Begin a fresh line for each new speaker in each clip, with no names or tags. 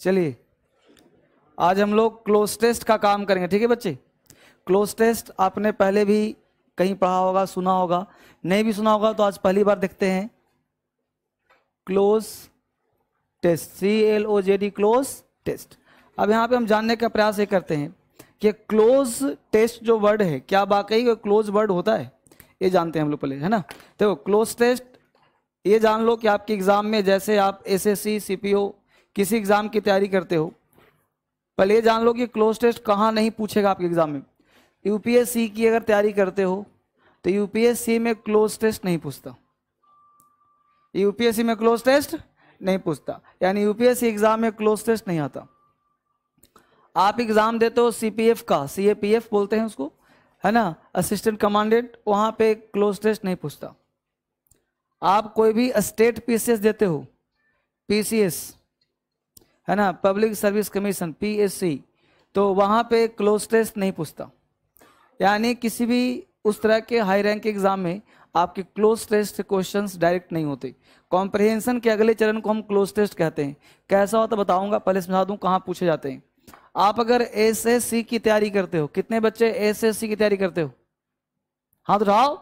चलिए आज हम लोग क्लोज टेस्ट का काम करेंगे ठीक है बच्चे क्लोज टेस्ट आपने पहले भी कहीं पढ़ा होगा सुना होगा नहीं भी सुना होगा तो आज पहली बार देखते हैं cloze test C L O J D cloze test अब यहाँ पे हम जानने का प्रयास ये करते हैं कि क्लोज टेस्ट जो वर्ड है क्या वाकई क्लोज वर्ड होता है ये जानते हैं हम लोग पहले है ना देखो क्लोज टेस्ट ये जान लो कि आपके एग्जाम में जैसे आप S S C C P O किसी एग्जाम की तैयारी करते हो पहले ये जान लो कि क्लोज टेस्ट कहाँ नहीं पूछेगा आपके एग्जाम में यूपीएससी की अगर तैयारी करते हो तो यूपीएससी में क्लोज टेस्ट नहीं पूछता यूपीएससी में क्लोज टेस्ट नहीं पूछता यानी यूपीएससी एग्जाम में क्लोज टेस्ट नहीं आता आप एग्जाम देते हो सीपीएफ का सीएपीएफ बोलते हैं उसको है ना असिस्टेंट कमांडेंट वहां पे क्लोज टेस्ट नहीं पूछता आप कोई भी स्टेट पीसीएस देते हो पीसीएस है ना पब्लिक सर्विस कमीशन पीएससी तो वहाँ पे क्लोज टेस्ट नहीं पूछता यानी किसी भी उस तरह के हाई रैंक एग्जाम में आपके क्लोज टेस्ट क्वेश्चंस डायरेक्ट नहीं होते कॉम्प्रिहेंसन के अगले चरण को हम क्लोज टेस्ट कहते हैं कैसा होता तो बताऊँगा पहले समझा दूँ कहाँ पूछे जाते हैं आप अगर एस की तैयारी करते हो कितने बच्चे एस की तैयारी करते हो हाँ तो राव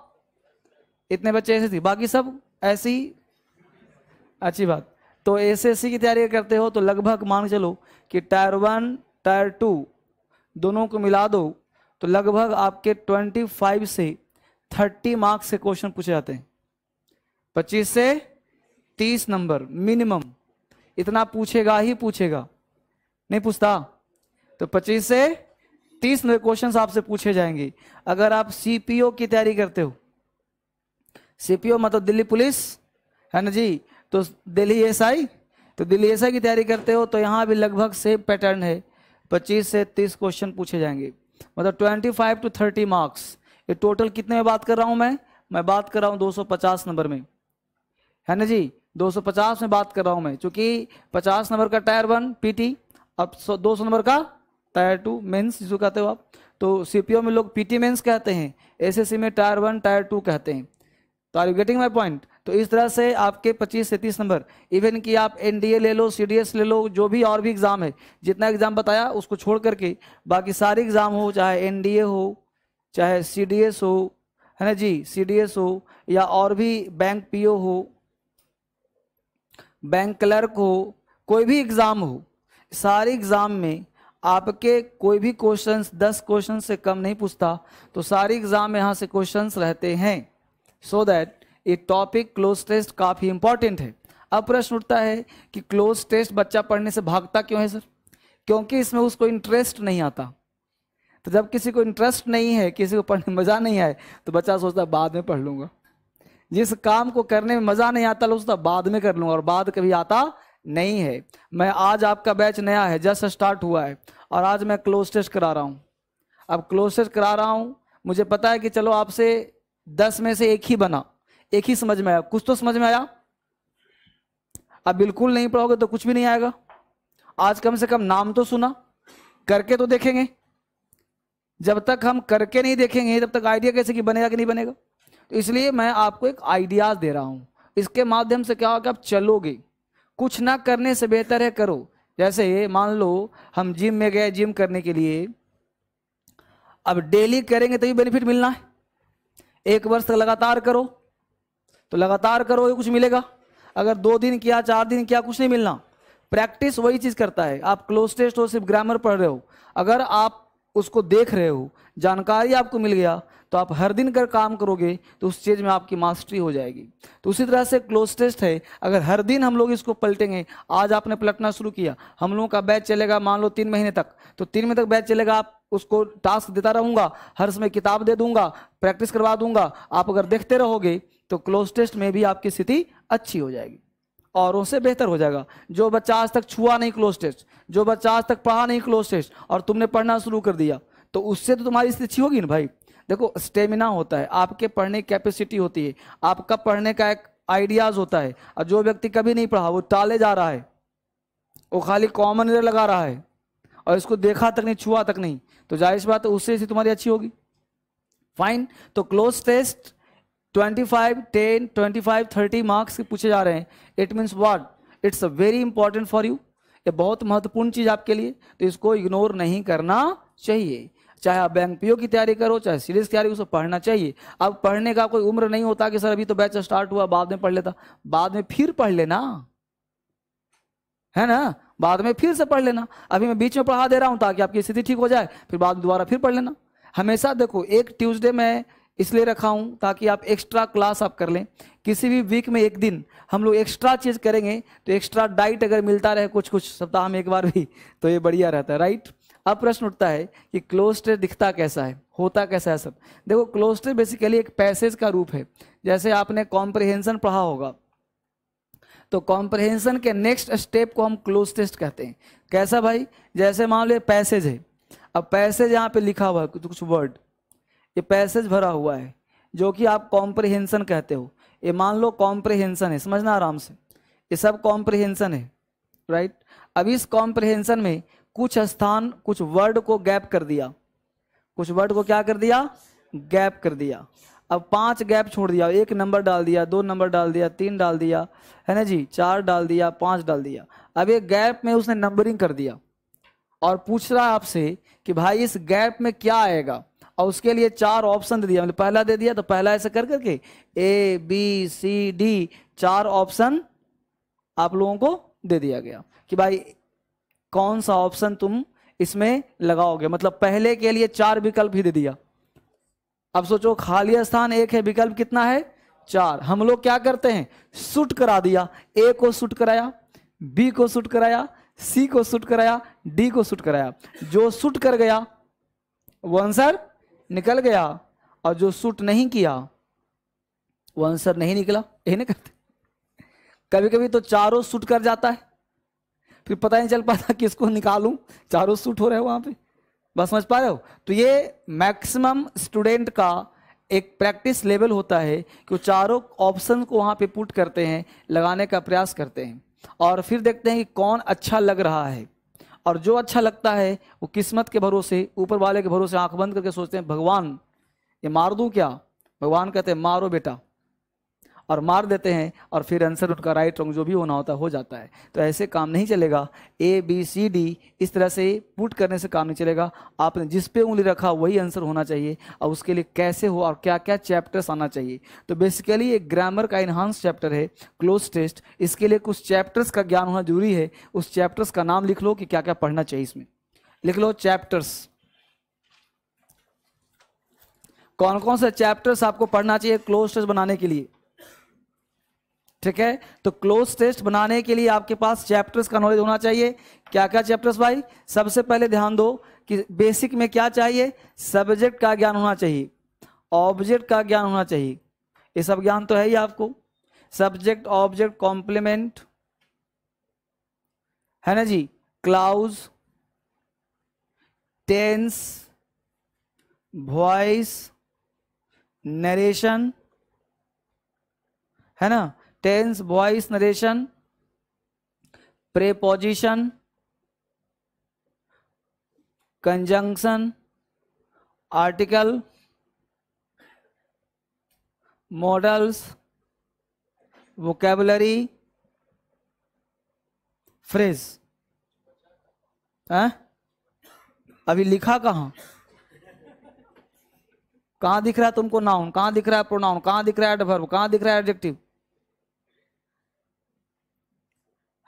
इतने बच्चे ऐसे थे बाकी सब ऐसी अच्छी बात तो एसएससी की तैयारी करते हो तो लगभग मान चलो कि टायर वन टायर टू दोनों को मिला दो तो लगभग आपके 25 से 30 मार्क्स से क्वेश्चन पूछे जाते हैं 25 से 30 नंबर मिनिमम इतना पूछेगा ही पूछेगा नहीं पूछता तो 25 से 30 क्वेश्चन आपसे पूछे जाएंगे अगर आप सीपीओ की तैयारी करते हो सीपीओ मतलब दिल्ली पुलिस है ना जी तो दिल्ली एसआई तो दिल्ली एसआई की तैयारी करते हो तो यहाँ भी लगभग सेम पैटर्न है पच्चीस से तीस क्वेश्चन पूछे जाएंगे मतलब twenty five to thirty marks ये टोटल कितने में बात कर रहा हूँ मैं मैं बात कर रहा हूँ पचास नंबर में है ना जी 250 में बात कर रहा हूँ मैं चूंकि 50 नंबर का टायर वन पीटी अब दो सौ नंबर का टायर टू मेंस जिसको कहते हो आप तो सीपीओ में लोग पीटी मेंस कहते हैं एसएससी में टायर वन टायर टू कहते हैं तो are you getting my point तो इस तरह से आपके 25 से 30 नंबर इवन कि आप एनडीए ले लो सीडीएस ले लो जो भी और भी एग्ज़ाम है जितना एग्ज़ाम बताया उसको छोड़ करके बाकी सारे एग्ज़ाम हो चाहे एनडीए हो चाहे सीडीएस हो है ना जी सीडीएस हो या और भी बैंक पीओ हो बैंक क्लर्क हो कोई भी एग्ज़ाम हो सारे एग्ज़ाम में आपके कोई भी क्वेश्चंस दस क्वेश्चन से कम नहीं पूछता तो सारे एग्ज़ाम यहाँ से क्वेश्चंस रहते हैं सो so दैट ये टॉपिक क्लोज टेस्ट काफ़ी इंपॉर्टेंट है अब प्रश्न उठता है कि क्लोज टेस्ट बच्चा पढ़ने से भागता क्यों है सर क्योंकि इसमें उसको इंटरेस्ट नहीं आता तो जब किसी को इंटरेस्ट नहीं है किसी को पढ़ने में मज़ा नहीं आए तो बच्चा सोचता बाद में पढ़ लूँगा जिस काम को करने में मज़ा नहीं आता सोचता बाद में कर लूँगा और बाद कभी आता नहीं है मैं आज आपका बैच नया है जस्ट स्टार्ट हुआ है और आज मैं क्लोज टेस्ट करा रहा हूँ अब क्लोज टेस्ट करा रहा हूँ मुझे पता है कि चलो आपसे दस में से एक ही बना एक ही समझ में आया कुछ तो समझ में आया अब बिल्कुल नहीं पढ़ोगे तो कुछ भी नहीं आएगा आज कम से कम नाम तो सुना करके तो देखेंगे जब तक हम करके नहीं देखेंगे तब तक आइडिया कैसे कि बनेगा कि नहीं बनेगा तो इसलिए मैं आपको एक आइडियाज दे रहा हूं इसके माध्यम से क्या होगा आप चलोगे कुछ ना करने से बेहतर है करो जैसे मान लो हम जिम में गए जिम करने के लिए अब डेली करेंगे तभी बेनिफिट मिलना है एक वर्ष तक लगातार करो तो लगातार करो ये कुछ मिलेगा अगर दो दिन किया चार दिन किया कुछ नहीं मिलना प्रैक्टिस वही चीज़ करता है आप क्लोज टेस्ट हो सिर्फ ग्रामर पढ़ रहे हो अगर आप उसको देख रहे हो जानकारी आपको मिल गया तो आप हर दिन कर काम करोगे तो उस चीज़ में आपकी मास्टरी हो जाएगी तो उसी तरह से क्लोज टेस्ट है अगर हर दिन हम लोग इसको पलटेंगे आज आपने पलटना शुरू किया हम लोगों का बैच चलेगा मान लो तीन महीने तक तो तीन महीने तक बैच चलेगा आप उसको टास्क देता रहूँगा हर समय किताब दे दूंगा प्रैक्टिस करवा दूंगा आप अगर देखते रहोगे तो क्लोज टेस्ट में भी आपकी स्थिति अच्छी हो जाएगी औरों से बेहतर हो जाएगा जो बच्चा आज तक छुआ नहीं क्लोज टेस्ट जो बच्चा आज तक पढ़ा नहीं क्लोज टेस्ट और तुमने पढ़ना शुरू कर दिया तो उससे तो तुम्हारी स्थिति अच्छी होगी ना भाई देखो स्टेमिना होता है आपके पढ़ने की कैपेसिटी होती है आपका पढ़ने का एक आइडियाज होता है और जो व्यक्ति कभी नहीं पढ़ा वो टाले जा रहा है वो खाली कॉमन एयर लगा रहा है और इसको देखा तक नहीं छुआ तक नहीं तो जाहिर बात है उससे तुम्हारी अच्छी होगी फाइन तो cloze test twenty five ten twenty five thirty marks के पूछे जा रहे हैं it means what it's a very important for you ये बहुत महत्वपूर्ण चीज़ आपके लिए तो इसको इग्नोर नहीं करना चाहिए चाहे आप बैंक पीओ की तैयारी करो चाहे सीरीज की तैयारी उसे पढ़ना चाहिए अब पढ़ने का कोई उम्र नहीं होता कि सर अभी तो बैच स्टार्ट हुआ बाद में पढ़ लेता बाद में फिर पढ़ लेना है ना बाद में फिर से पढ़ लेना अभी मैं बीच में पढ़ा दे रहा हूं ताकि आपकी स्थिति ठीक हो जाए फिर बाद में दोबारा फिर पढ़ लेना हमेशा देखो एक ट्यूजडे में इसलिए रखा हूँ ताकि आप एक्स्ट्रा क्लास आप कर लें किसी भी वीक में एक दिन हम लोग एक्स्ट्रा चीज़ करेंगे तो एक्स्ट्रा डाइट अगर मिलता रहे कुछ कुछ सप्ताह में एक बार भी तो ये बढ़िया रहता है राइट अब प्रश्न उठता है कि क्लोस्टर दिखता कैसा है होता कैसा है सब देखो क्लोस्टर बेसिकली एक पैसेज का रूप है जैसे आपने कॉम्प्रिहेंसन पढ़ा होगा तो कॉम्प्रिहेंसन के नेक्स्ट स्टेप को हम क्लोज टेस्ट कहते हैं कैसा भाई जैसे मान लो पैसेज है अब पैसेज यहाँ पे लिखा हुआ है कुछ कुछ वर्ड ये पैसेज भरा हुआ है जो कि आप कॉम्प्रिहेंसन कहते हो ये मान लो कॉम्प्रिहेंसन है समझना आराम से ये सब कॉम्प्रिहेंसन है राइट अब इस कॉम्प्रिहेंसन में कुछ स्थान कुछ वर्ड को गैप कर दिया कुछ वर्ड को क्या कर दिया गैप कर दिया अब पांच गैप छोड़ दिया एक नंबर डाल दिया दो नंबर डाल दिया तीन डाल दिया है ना जी चार डाल दिया पांच डाल दिया अब ये गैप में उसने नंबरिंग कर दिया और पूछ रहा आपसे कि भाई इस गैप में क्या आएगा और उसके लिए चार ऑप्शन दे दिया मतलब पहला दे दिया तो पहला ऐसे कर करके ए बी सी डी चार ऑप्शन आप लोगों को दे दिया गया कि भाई कौन सा ऑप्शन तुम इसमें लगाओगे मतलब पहले के लिए चार विकल्प ही दे दिया अब सोचो खाली स्थान एक है विकल्प कितना है चार हम लोग क्या करते हैं सुट करा दिया ए को सुट कराया बी को सुट कराया सी को सुट कराया डी को सुट कराया जो सुट कर गया वो आंसर निकल गया और जो सूट नहीं किया वो आंसर नहीं निकला यही नहीं करते कभी कभी तो चारों सूट कर जाता है फिर पता नहीं चल पाता किसको निकालूं चारों सूट हो रहे हैं वहां पे बस समझ पा रहे हो तो ये मैक्सिमम स्टूडेंट का एक प्रैक्टिस लेवल होता है कि वो चारों ऑप्शन को वहां पे पुट करते हैं लगाने का प्रयास करते हैं और फिर देखते हैं कि कौन अच्छा लग रहा है और जो अच्छा लगता है वो किस्मत के भरोसे ऊपर वाले के भरोसे आंख बंद करके सोचते हैं भगवान ये मार दू क्या भगवान कहते हैं मारो बेटा और मार देते हैं और फिर आंसर उनका राइट रॉन्ग जो भी होना होता है हो जाता है तो ऐसे काम नहीं चलेगा ए बी सी डी इस तरह से पुट करने से काम नहीं चलेगा आपने जिस पे उंगली रखा वही आंसर होना चाहिए और उसके लिए कैसे हो और क्या क्या चैप्टर्स आना चाहिए तो बेसिकली एक ग्रामर का इन्हांस चैप्टर है क्लोज टेस्ट इसके लिए कुछ चैप्टर्स का ज्ञान होना जरूरी है उस चैप्टर्स का नाम लिख लो कि क्या क्या पढ़ना चाहिए इसमें लिख लो चैप्टर्स कौन कौन से चैप्टर्स आपको पढ़ना चाहिए क्लोज टेस्ट बनाने के लिए ठीक है तो क्लोज टेस्ट बनाने के लिए आपके पास चैप्टर्स का नॉलेज होना चाहिए क्या क्या चैप्टर्स भाई सबसे पहले ध्यान दो कि बेसिक में क्या चाहिए सब्जेक्ट का ज्ञान होना चाहिए ऑब्जेक्ट का ज्ञान होना चाहिए ये सब ज्ञान तो है ही आपको सब्जेक्ट ऑब्जेक्ट कॉम्प्लीमेंट है ना जी क्लाउज टेंस वॉइस नरेशन है ना tense voice narration preposition conjunction article modals vocabulary phrase हैं अभी लिखा कहाँ कहाँ दिख रहा है तुमको नाउन कहाँ दिख रहा है प्रोनाउन कहाँ दिख रहा है एडवर्ब कहाँ दिख रहा है एडजेक्टिव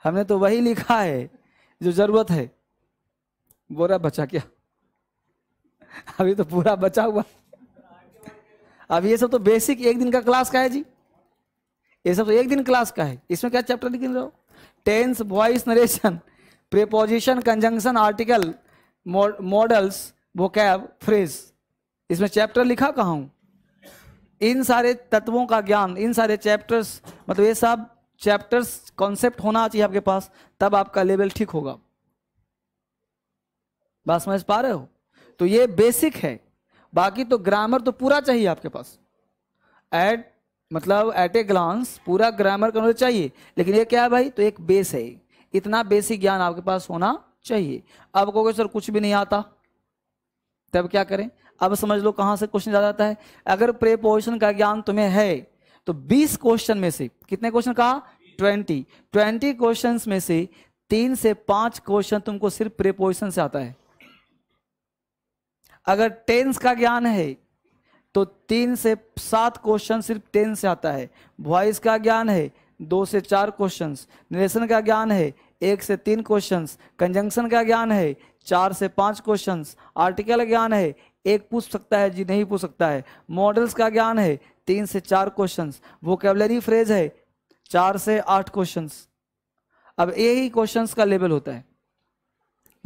हमने तो वही लिखा है जो जरूरत है बोरा बचा क्या अभी तो पूरा बचा हुआ अब ये सब तो बेसिक एक दिन का क्लास का है जी ये सब तो एक दिन क्लास का है इसमें क्या चैप्टर लिख रहे हो tense voice narration preposition conjunction article modals vocab phrase इसमें चैप्टर लिखा कहा हूं इन सारे तत्वों का ज्ञान इन सारे चैप्टर्स मतलब ये सब चैप्टर्स कॉन्सेप्ट होना चाहिए आपके पास तब आपका लेवल ठीक होगा बात समझ पा रहे हो तो ये बेसिक है बाकी तो ग्रामर तो पूरा चाहिए आपके पास एट मतलब एट ए ग्लांस पूरा ग्रामर का नॉलेज चाहिए लेकिन ये क्या है भाई तो एक बेस है इतना बेसिक ज्ञान आपके पास होना चाहिए अब कहोगे सर कुछ भी नहीं आता तब क्या करें अब समझ लो कहाँ से क्वेश्चन ज्यादा आता है अगर प्रेपोजिशन का ज्ञान तुम्हें है तो 20 क्वेश्चन में से कितने क्वेश्चन कहा 20 20 क्वेश्चंस में से तीन से पांच क्वेश्चन तुमको सिर्फ प्रेपोजिशन से आता है अगर टेंस का ज्ञान है तो तीन से सात क्वेश्चन सिर्फ टेंस से आता है वॉइस का ज्ञान है दो से चार क्वेश्चन निरेशन का ज्ञान है एक से तीन क्वेश्चन कंजंक्शन का ज्ञान है चार से पांच क्वेश्चन आर्टिकल ज्ञान है एक पूछ सकता है जी नहीं पूछ सकता है मॉडल्स का ज्ञान है तीन से चार क्वेश्चंस कैबलरी फ्रेज है चार से आठ क्वेश्चंस अब ए ही क्वेश्चंस का लेवल होता है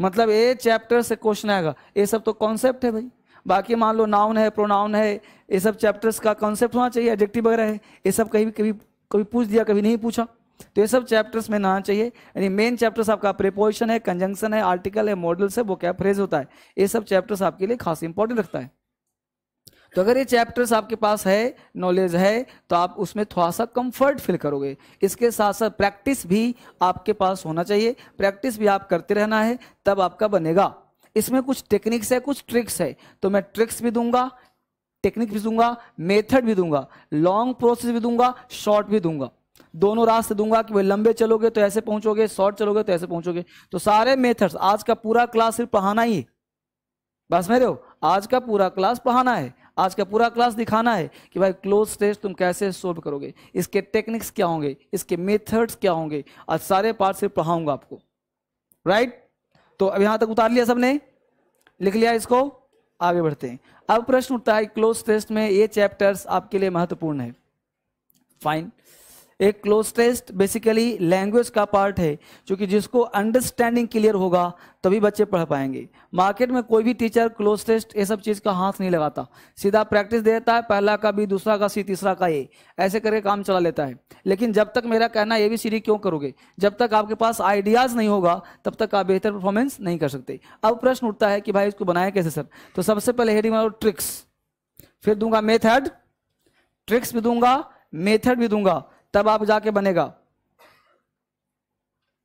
मतलब ए चैप्टर से क्वेश्चन आएगा ये सब तो कॉन्सेप्ट है भाई बाकी मान लो नाउन है प्रोनाउन है ये सब चैप्टर्स का कॉन्सेप्ट होना चाहिए एडजेक्टिव वगैरह है ये सब कहीं कभी कभी पूछ दिया कभी नहीं पूछा तो ये सब चैप्टर्स में ना चाहिए यानी मेन चैप्टर्स आपका प्रिपोजिशन है कंजंक्शन है आर्टिकल है मॉडल्स है वो क्या फ्रेज होता है ये सब चैप्टर्स आपके लिए खास इंपॉर्टेंट रखता है तो अगर ये चैप्टर्स आपके पास है नॉलेज है तो आप उसमें थोड़ा सा कंफर्ट फील करोगे इसके साथ साथ प्रैक्टिस भी आपके पास होना चाहिए प्रैक्टिस भी आप करते रहना है तब आपका बनेगा इसमें कुछ टेक्निक्स है कुछ ट्रिक्स है तो मैं ट्रिक्स भी दूंगा टेक्निक भी दूंगा मेथड भी दूंगा लॉन्ग प्रोसेस भी दूंगा शॉर्ट भी दूंगा दोनों रास्ते दूंगा कि भाई लंबे चलोगे तो ऐसे पहुंचोगे शॉर्ट चलोगे तो ऐसे पहुंचोगे तो सारे मेथड्स आज का पूरा क्लास सिर्फ पढ़ाना ही है बस मेरे हो आज का पूरा क्लास पढ़ाना है आज का पूरा क्लास दिखाना है कि भाई क्लोज टेस्ट तुम कैसे सोल्व करोगे इसके टेक्निक्स क्या होंगे इसके मेथड्स क्या होंगे आज सारे पार्ट सिर्फ पढ़ाऊंगा आपको राइट तो अब यहां तक उतार लिया सबने लिख लिया इसको आगे बढ़ते हैं अब प्रश्न उठता है क्लोज टेस्ट में ये चैप्टर्स आपके लिए महत्वपूर्ण है फाइन एक क्लोज टेस्ट बेसिकली लैंग्वेज का पार्ट है क्योंकि जिसको अंडरस्टैंडिंग क्लियर होगा तभी बच्चे पढ़ पाएंगे मार्केट में कोई भी टीचर क्लोज टेस्ट ये सब चीज़ का हाथ नहीं लगाता सीधा प्रैक्टिस दे देता है पहला का भी दूसरा का सी तीसरा का ए ऐसे करके काम चला लेता है लेकिन जब तक मेरा कहना ए बी सी डी क्यों करोगे जब तक आपके पास आइडियाज़ नहीं होगा तब तक आप बेहतर परफॉर्मेंस नहीं कर सकते अब प्रश्न उठता है कि भाई इसको बनाए कैसे सर तो सबसे पहले हेडिंग बनाओ ट्रिक्स फिर दूंगा मेथड ट्रिक्स भी दूंगा मेथड भी दूंगा तब आप जाके बनेगा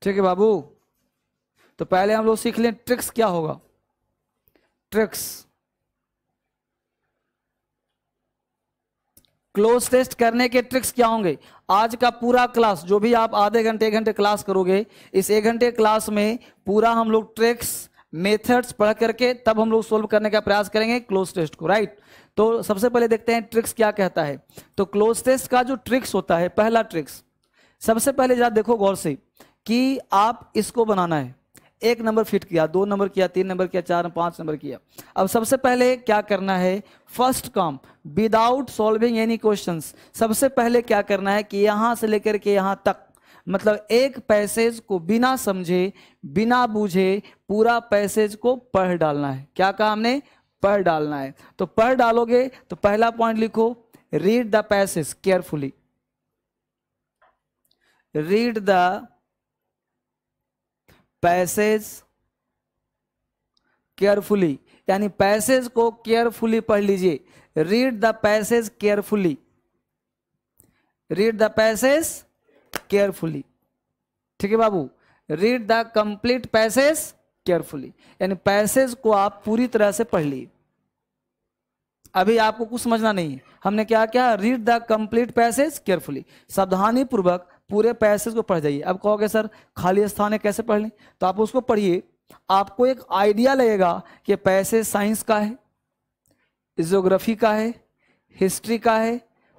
ठीक है बाबू तो पहले हम लोग सीख लें ट्रिक्स क्या होगा ट्रिक्स क्लोज टेस्ट करने के ट्रिक्स क्या होंगे आज का पूरा क्लास जो भी आप आधे घंटे घंटे क्लास करोगे इस एक घंटे क्लास में पूरा हम लोग ट्रिक्स मेथड्स पढ़ करके तब हम लोग सोल्व करने का प्रयास करेंगे क्लोज टेस्ट को राइट तो सबसे पहले देखते हैं ट्रिक्स क्या कहता है तो क्लोज टेस्ट का जो ट्रिक्स होता है पहला ट्रिक्स सबसे पहले जरा देखो गौर से कि आप इसको बनाना है एक नंबर फिट किया दो नंबर किया तीन नंबर किया चार पांच नंबर किया अब सबसे पहले क्या करना है फर्स्ट काम विदाउट सॉल्विंग एनी क्वेश्चंस सबसे पहले क्या करना है कि यहां से लेकर के यहां तक मतलब एक पैसेज को बिना समझे बिना बूझे पूरा पैसेज को पढ़ डालना है क्या कहा हमने पढ़ डालना है तो पढ़ डालोगे तो पहला पॉइंट लिखो read the passage carefully read the passage carefully यानी पैसेज को केयरफुली पढ़ लीजिए read the passage carefully read the passage carefully ठीक है बाबू read the complete passage carefully यानी पैसेज को आप पूरी तरह से पढ़ लिए अभी आपको कुछ समझना नहीं है हमने क्या क्या read the complete passage carefully सावधानी पूर्वक पूरे पैसेज को पढ़ जाइए अब कहोगे सर खाली स्थान है कैसे पढ़ लें तो आप उसको पढ़िए आपको एक आइडिया लगेगा कि पैसेज साइंस का है जोग्राफी का है हिस्ट्री का है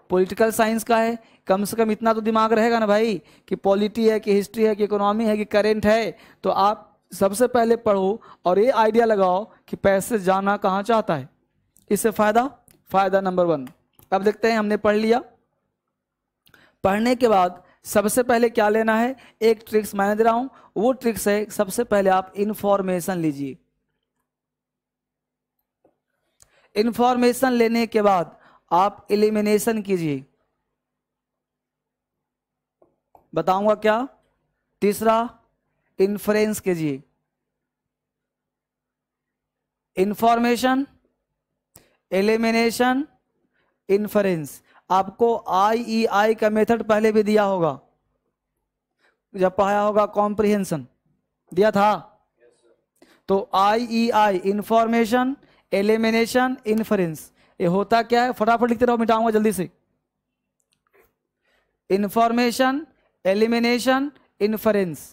पॉलिटिकल साइंस का है कम से कम इतना तो दिमाग रहेगा ना भाई कि पॉलिटी है कि हिस्ट्री है कि इकोनॉमी है कि करेंट है तो आप सबसे पहले पढ़ो और ये आइडिया लगाओ कि पैसे जाना कहाँ चाहता है इससे फायदा फायदा नंबर वन अब देखते हैं हमने पढ़ लिया पढ़ने के बाद सबसे पहले क्या लेना है एक ट्रिक्स मैंने दे रहा हूं वो ट्रिक्स है सबसे पहले आप इंफॉर्मेशन लीजिए इंफॉर्मेशन लेने के बाद आप एलिमिनेशन कीजिए बताऊंगा क्या तीसरा इन्फ्रेंस कीजिए इंफॉर्मेशन एलिमिनेशन इन्फ्रेंस आपको आई e का मेथड पहले भी दिया होगा जब पढ़ाया होगा कॉम्प्रिहेंशन दिया था yes, तो आईईआई इंफॉर्मेशन एलिमिनेशन इन्फ्रेंस ये होता क्या है फटाफट लिखते रहो मिटाऊंगा जल्दी से इंफॉर्मेशन एलिमिनेशन इन्फरेंस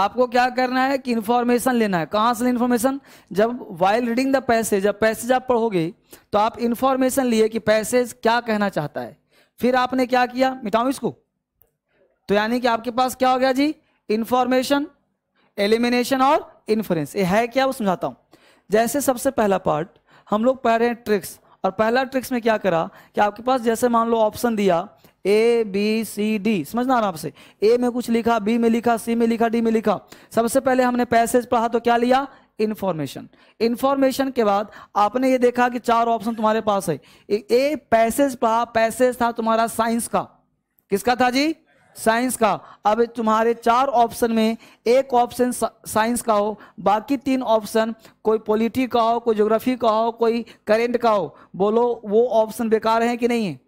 आपको क्या करना है कि इन्फॉर्मेशन लेना है कहां से इन्फॉर्मेशन जब वाइल रीडिंग द पैसेज जब पैसेज आप पढ़ोगे तो आप इन्फॉर्मेशन लिए कि पैसेज क्या कहना चाहता है फिर आपने क्या किया मिटाऊ इसको तो यानी कि आपके पास क्या हो गया जी इन्फॉर्मेशन एलिमिनेशन और इन्फ्लुएंस ये है क्या वो समझाता हूं जैसे सबसे पहला पार्ट हम लोग पढ़ रहे हैं ट्रिक्स और पहला ट्रिक्स में क्या करा कि आपके पास जैसे मान लो ऑप्शन दिया ए बी सी डी समझना आराम ए में कुछ लिखा बी में लिखा सी में लिखा डी में लिखा सबसे पहले हमने पैसेज पढ़ा तो क्या लिया इन्फॉर्मेशन इन्फॉर्मेशन के बाद आपने ये देखा कि चार ऑप्शन तुम्हारे पास है ए पैसेज पढ़ा पैसेज था तुम्हारा साइंस का किसका था जी साइंस का अब तुम्हारे चार ऑप्शन में एक ऑप्शन साइंस का हो बाकी तीन ऑप्शन कोई पॉलिटी का हो कोई ज्योग्राफी का हो कोई करेंट का हो बोलो वो ऑप्शन बेकार है कि नहीं है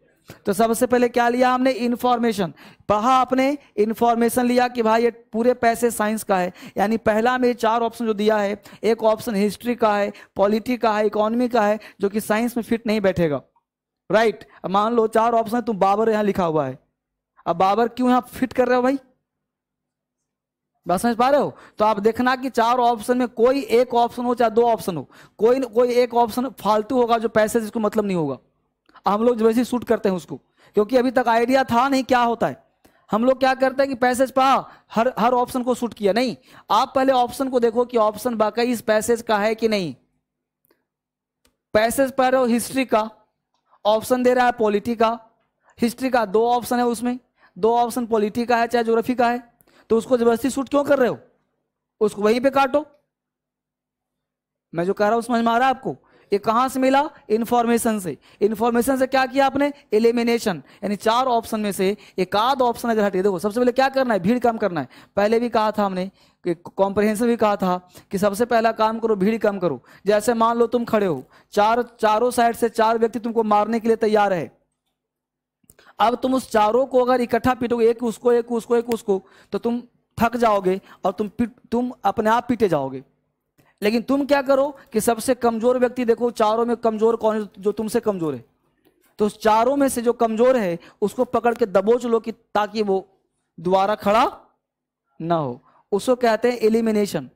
तो सबसे पहले क्या लिया हमने इंफॉर्मेशन पढ़ा आपने इंफॉर्मेशन लिया कि भाई ये पूरे पैसे साइंस का है यानी पहला में चार ऑप्शन जो दिया है एक ऑप्शन हिस्ट्री का है पॉलिटी का है इकोनॉमी का है जो कि साइंस में फिट नहीं बैठेगा राइट मान लो चार ऑप्शन तुम बाबर यहाँ लिखा हुआ है अब बाबर क्यों यहां फिट कर रहे हो भाई बात समझ पा रहे हो तो आप देखना कि चार ऑप्शन में कोई एक ऑप्शन हो चाहे दो ऑप्शन हो कोई कोई एक ऑप्शन फालतू होगा जो पैसे जिसको मतलब नहीं होगा हम लोग वैसे शूट करते हैं उसको क्योंकि अभी तक आइडिया था नहीं क्या होता है हम लोग क्या करते हैं कि पैसेज पा हाँ, हर हर ऑप्शन को शूट किया नहीं आप पहले ऑप्शन को देखो कि ऑप्शन बाकी इस पैसेज का है कि नहीं पैसेज पढ़ रहे हो हिस्ट्री का ऑप्शन दे रहा है पॉलिटी का हिस्ट्री का दो ऑप्शन है उसमें दो ऑप्शन पॉलिटी का है चाहे ज्योग्राफी का है तो उसको जबरदस्ती सूट क्यों कर रहे हो उसको वहीं पे काटो मैं जो कह रहा हूं समझ में आ रहा है आपको ये कहां से मिला इंफॉर्मेशन से इंफॉर्मेशन से क्या किया आपने एलिमिनेशन यानी चार ऑप्शन में से एक आध ऑप्शन अगर हटे देखो सबसे पहले क्या करना है भीड़ कम करना है पहले भी कहा था हमने कॉम्प्रहेंसिव भी कहा था कि सबसे पहला काम करो भीड़ कम करो जैसे मान लो तुम खड़े हो चार चारों साइड से चार व्यक्ति तुमको मारने के लिए तैयार है अब तुम उस चारों को अगर इकट्ठा पीटोगे एक उसको एक उसको एक उसको तो तुम थक जाओगे और तुम तुम अपने आप पीटे जाओगे लेकिन तुम क्या करो कि सबसे कमजोर व्यक्ति देखो चारों में कमजोर कौन है जो तुमसे कमजोर है तो उस चारों में से जो कमजोर है उसको पकड़ के दबोच लो कि ताकि वो दोबारा खड़ा ना हो उसको कहते हैं एलिमिनेशन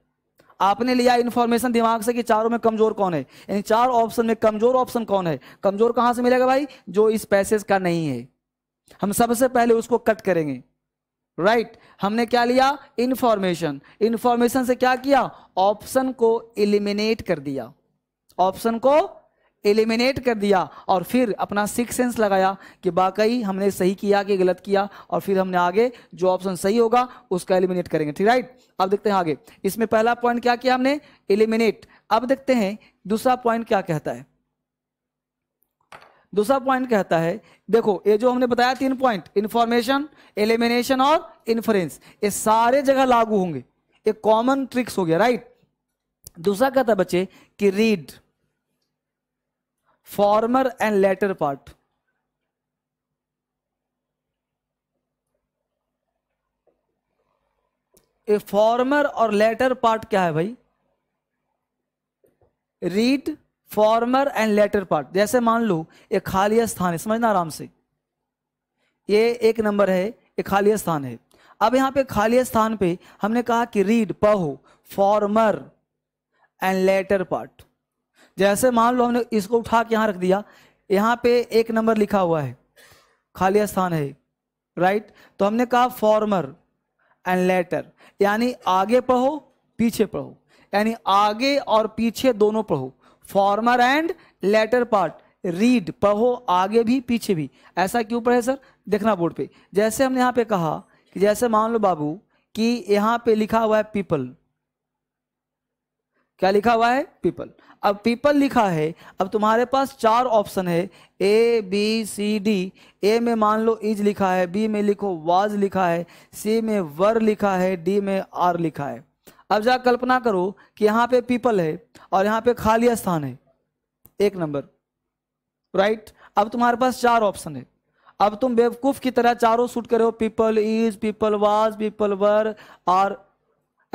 आपने लिया इन्फॉर्मेशन दिमाग से कि चारों में कमजोर कौन है यानी चार ऑप्शन में कमजोर ऑप्शन कौन है कमजोर कहां से मिलेगा भाई जो इस पैसेज का नहीं है हम सबसे पहले उसको कट करेंगे राइट right. हमने क्या लिया इंफॉर्मेशन इंफॉर्मेशन से क्या किया ऑप्शन को इलिमिनेट कर दिया ऑप्शन को एलिमिनेट कर दिया और फिर अपना सिक्स सेंस लगाया कि वाकई हमने सही किया कि गलत किया और फिर हमने आगे जो ऑप्शन सही होगा उसका एलिमिनेट करेंगे ठीक राइट अब देखते हैं आगे इसमें पहला पॉइंट क्या किया हमने एलिमिनेट अब देखते हैं दूसरा पॉइंट क्या कहता है दूसरा पॉइंट कहता है देखो ये जो हमने बताया तीन पॉइंट इंफॉर्मेशन एलिमिनेशन और इन्फ्लुएंस ये सारे जगह लागू होंगे एक कॉमन ट्रिक्स हो गया राइट दूसरा कहता है बच्चे कि read former and latter part ए फॉर्मर और लेटर पार्ट क्या है भाई read former and latter part जैसे मान लो ये खाली स्थान है समझना आराम से ये एक नंबर है ये खाली स्थान है अब यहां पे खाली स्थान पे हमने कहा कि रीड पहो फॉर्मर एंड लेटर पार्ट जैसे मान लो हमने इसको उठा के यहाँ रख दिया यहाँ पे एक नंबर लिखा हुआ है खाली स्थान है राइट तो हमने कहा फॉर्मर एंड लेटर यानी आगे पढ़ो पीछे पढ़ो यानी आगे और पीछे दोनों पढ़ो former and latter part read पढ़ो आगे भी पीछे भी ऐसा क्यों पढ़े सर देखना बोर्ड पे जैसे हमने यहाँ पे कहा कि जैसे मान लो बाबू कि यहाँ पे लिखा हुआ है पीपल क्या लिखा हुआ है पीपल अब पीपल लिखा है अब तुम्हारे पास चार ऑप्शन है ए बी सी डी ए में मान लो इज लिखा है बी में लिखो वाज लिखा है सी में वर लिखा है डी में आर लिखा है अब जा कल्पना करो कि यहां पे पीपल है और यहां पे खाली स्थान है एक नंबर राइट अब तुम्हारे पास चार ऑप्शन है अब तुम बेवकूफ की तरह चारों सूट करो हो people is people was people were are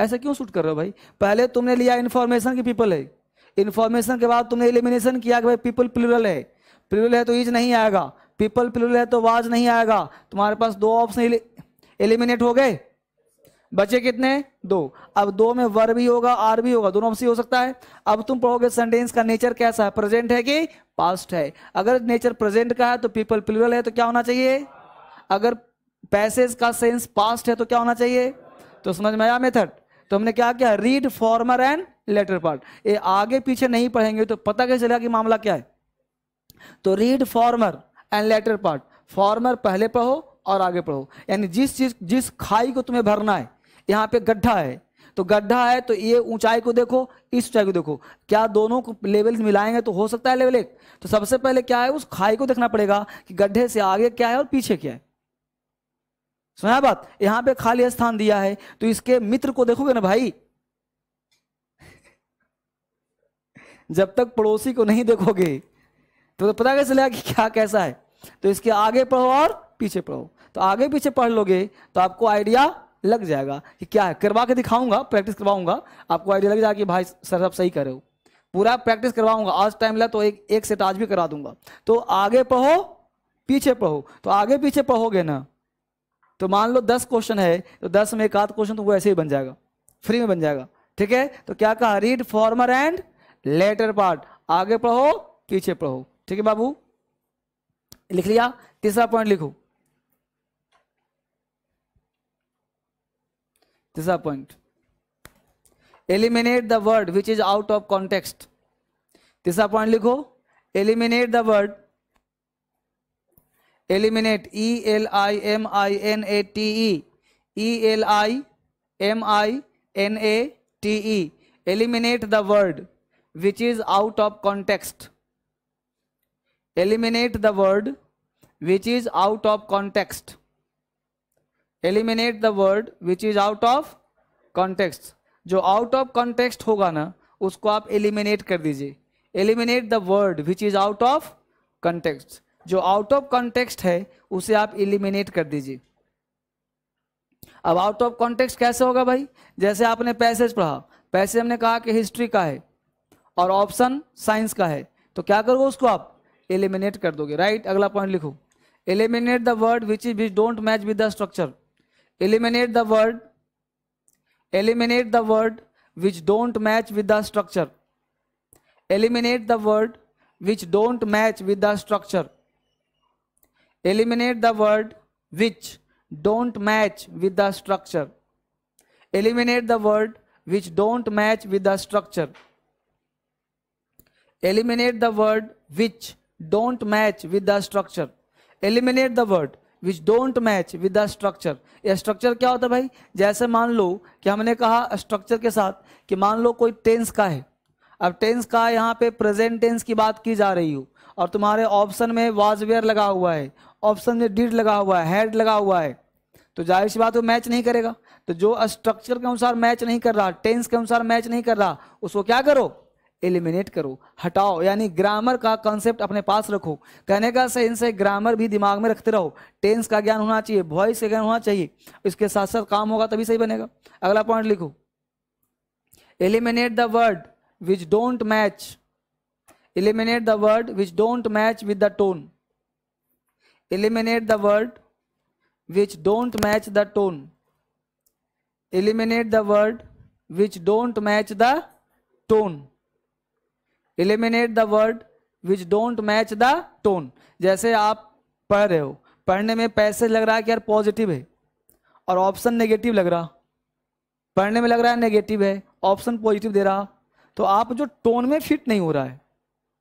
ऐसा क्यों शूट कर रहे हो भाई पहले तुमने लिया इन्फॉर्मेशन की पीपल है इन्फॉर्मेशन के बाद तुमने एलिमिनेशन किया कि भाई पीपल प्लूरल है प्लूरल है तो ईज नहीं आएगा पीपल प्लूरल है तो वाज नहीं आएगा तुम्हारे पास दो ऑप्शन एलिमिनेट हो गए बचे कितने दो अब दो में वर भी होगा आर भी होगा दोनों ऑप्शन हो सकता है अब तुम पढ़ोगे सेंटेंस का नेचर कैसा है प्रेजेंट है कि पास्ट है अगर नेचर प्रेजेंट का है तो पीपल प्लूरल है तो क्या होना चाहिए अगर पैसेज का सेंस पास्ट है तो क्या होना चाहिए तो समझ में आया मेथड तो हमने क्या किया read former and latter part ये आगे पीछे नहीं पढ़ेंगे तो पता कैसे चलेगा कि मामला क्या है तो read former and latter part फॉर्मर पहले पढ़ो और आगे पढ़ो यानी जिस चीज जिस खाई को तुम्हें भरना है यहाँ पे गड्ढा है तो गड्ढा है तो ये ऊंचाई को देखो इस ऊंचाई को देखो क्या दोनों को लेवल्स मिलाएंगे तो हो सकता है लेवल एक तो सबसे पहले क्या है उस खाई को देखना पड़ेगा कि गड्ढे से आगे क्या है और पीछे क्या है सुना बात यहां पे खाली स्थान दिया है तो इसके मित्र को देखोगे ना भाई जब तक पड़ोसी को नहीं देखोगे तो, तो पता कैसे लगा कि क्या कैसा है तो इसके आगे पढ़ो और पीछे पढ़ो तो आगे पीछे पढ़ लोगे तो आपको आइडिया लग जाएगा कि क्या है करवा के दिखाऊंगा प्रैक्टिस करवाऊंगा आपको आइडिया लग जाएगा कि भाई सर सब सही करे हो पूरा प्रैक्टिस करवाऊंगा आज टाइम लगा तो एक एक सेट आज भी करा दूंगा तो आगे पढ़ो पीछे पढ़ो तो आगे पीछे पढ़ोगे ना तो मान लो दस क्वेश्चन है तो दस में एक आध क्वेश्चन तो वो ऐसे ही बन जाएगा फ्री में बन जाएगा ठीक है तो क्या कहा read former and latter part आगे पढ़ो पीछे पढ़ो ठीक है बाबू लिख लिया तीसरा पॉइंट लिखो तीसरा point eliminate the word which is out of context तीसरा पॉइंट लिखो eliminate the word eliminate E L I M I N A T E E L I M I N A T E eliminate the word which is out of context eliminate the word which is out of context eliminate the word which is out of context जो out of context होगा ना उसको आप eliminate कर दीजिए eliminate the word which is out of context जो out of context है उसे आप इलिमिनेट कर दीजिए अब आउट ऑफ कॉन्टेक्स्ट कैसे होगा भाई जैसे आपने पैसेज पढ़ा पैसेज हमने कहा कि हिस्ट्री का है और ऑप्शन साइंस का है तो क्या करोगे उसको आप एलिमिनेट कर दोगे राइट right? अगला पॉइंट लिखो eliminate the word which is which don't match with the structure eliminate the word eliminate the word which don't match with the structure eliminate the word which don't match with the structure eliminate the word which don't match with the structure eliminate the word which don't match with the structure eliminate the word which don't match with the structure eliminate the word which don't match with the structure या structure क्या होता है भाई जैसे मान लो कि हमने कहा स्ट्रक्चर के साथ कि मान लो कोई टेंस का है अब टेंस का यहाँ पे प्रेजेंट टेंस की बात की जा रही हो और तुम्हारे ऑप्शन में वाज वेयर लगा हुआ है ऑप्शन में डीड लगा हुआ है हेड लगा हुआ है तो जाहिर सी बात वो मैच नहीं करेगा तो जो स्ट्रक्चर के अनुसार मैच नहीं कर रहा टेंस के अनुसार मैच नहीं कर रहा उसको क्या करो एलिमिनेट करो हटाओ यानी ग्रामर का कॉन्सेप्ट अपने पास रखो कहने का सही से ग्रामर भी दिमाग में रखते रहो टेंस का ज्ञान होना चाहिए वॉइस का ज्ञान होना चाहिए इसके साथ साथ काम होगा तभी सही बनेगा अगला पॉइंट लिखो eliminate the word which don't match eliminate the word which don't match with the tone eliminate the word which don't match the tone eliminate the word which don't match the tone eliminate the word which don't match the tone जैसे आप पढ़ रहे हो पढ़ने में passage लग रहा है कि यार पॉजिटिव है और ऑप्शन नेगेटिव लग रहा पढ़ने में लग रहा है नेगेटिव है ऑप्शन पॉजिटिव दे रहा तो आप जो टोन में फिट नहीं हो रहा है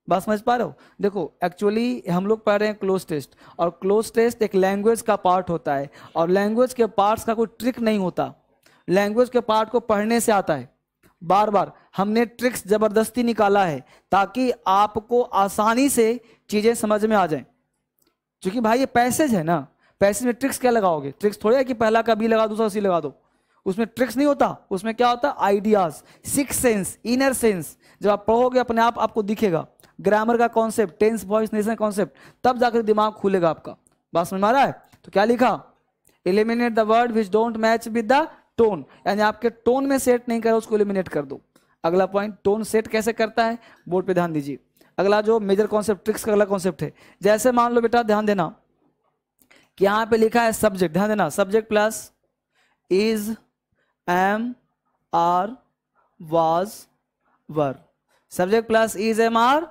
बात समझ पा रहे हो देखो एक्चुअली हम लोग पढ़ रहे हैं क्लोज टेस्ट और क्लोज टेस्ट एक लैंग्वेज का पार्ट होता है और लैंग्वेज के पार्ट्स का कोई ट्रिक नहीं होता लैंग्वेज के पार्ट को पढ़ने से आता है बार बार हमने ट्रिक्स जबरदस्ती निकाला है ताकि आपको आसानी से चीजें समझ में आ जाए क्योंकि भाई ये पैसेज है ना पैसेज में ट्रिक्स क्या लगाओगे ट्रिक्स थोड़ी है कि पहला का बी लगा दूसरा सी लगा दो उसमें ट्रिक्स नहीं होता उसमें क्या होता ideas six sense inner sense जब आप पढ़ोगे अपने आप आपको दिखेगा ग्रामर का concept tense voice narration concept तब जाकर दिमाग खुलेगा आपका बात समझ में आ रहा है तो क्या लिखा eliminate the word which don't match with the tone यानी आपके टोन में सेट नहीं करा उसको एलिमिनेट कर दो अगला पॉइंट टोन सेट कैसे करता है बोर्ड पे ध्यान दीजिए अगला जो मेजर कॉन्सेप्ट ट्रिक्स का अगला कॉन्सेप्ट है जैसे मान लो बेटा ध्यान देना कि यहां पे लिखा है सब्जेक्ट ध्यान देना subject plus is am are was were subject plus is am are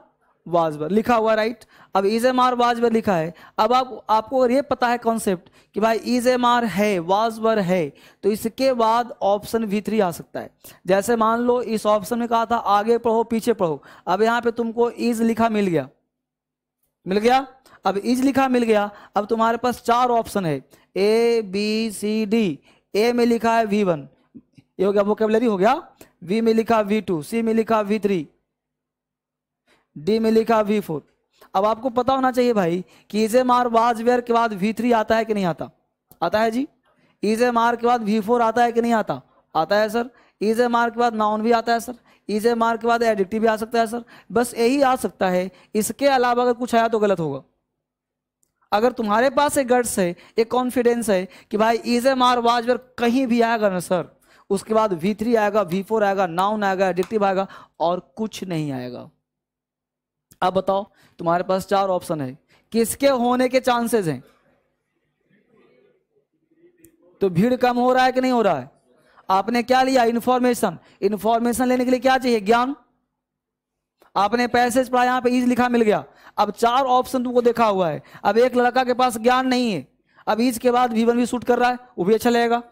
was were लिखा हुआ राइट अब इज एम आर वाजबर लिखा है अब आप आपको अगर ये पता है कॉन्सेप्ट कि भाई इज एम आर है वाजबर है तो इसके बाद ऑप्शन भी थ्री आ सकता है जैसे मान लो इस ऑप्शन में कहा था आगे पढ़ो पीछे पढ़ो अब यहाँ पे तुमको इज लिखा मिल गया मिल गया अब इज लिखा मिल गया अब तुम्हारे पास चार ऑप्शन है ए बी सी डी ए में लिखा है वी वन ये हो गया वोकेबलरी हो गया वी में लिखा वी टू सी में लिखा वी थ्री डी में लिखा वी फोर अब आपको पता होना चाहिए भाई कि is am are was were के बाद वी थ्री आता है कि नहीं आता आता है जी इज एम आर के बाद वी फोर आता है कि नहीं आता आता है सर इज एम आर के बाद नाउन भी आता है सर इज एम आर के बाद एडिक्टिव भी आ सकता है सर बस यही आ सकता है इसके अलावा अगर कुछ आया तो गलत होगा अगर तुम्हारे पास एक गट्स है एक कॉन्फिडेंस है कि भाई is am are was were कहीं भी आएगा ना सर उसके बाद वी थ्री आएगा वी फोर आएगा नाउन आएगा एडिक्टिव आएगा और कुछ नहीं आएगा अब बताओ तुम्हारे पास चार ऑप्शन है किसके होने के चांसेस हैं तो भीड़ कम हो रहा है कि नहीं हो रहा है आपने क्या लिया इंफॉर्मेशन इंफॉर्मेशन लेने के लिए क्या चाहिए ज्ञान आपने पैसे पढ़ा यहां पे ईज लिखा मिल गया अब चार ऑप्शन तुमको देखा हुआ है अब एक लड़का के पास ज्ञान नहीं है अब ईज के बाद भी वन भी शूट कर रहा है वो भी अच्छा लगेगा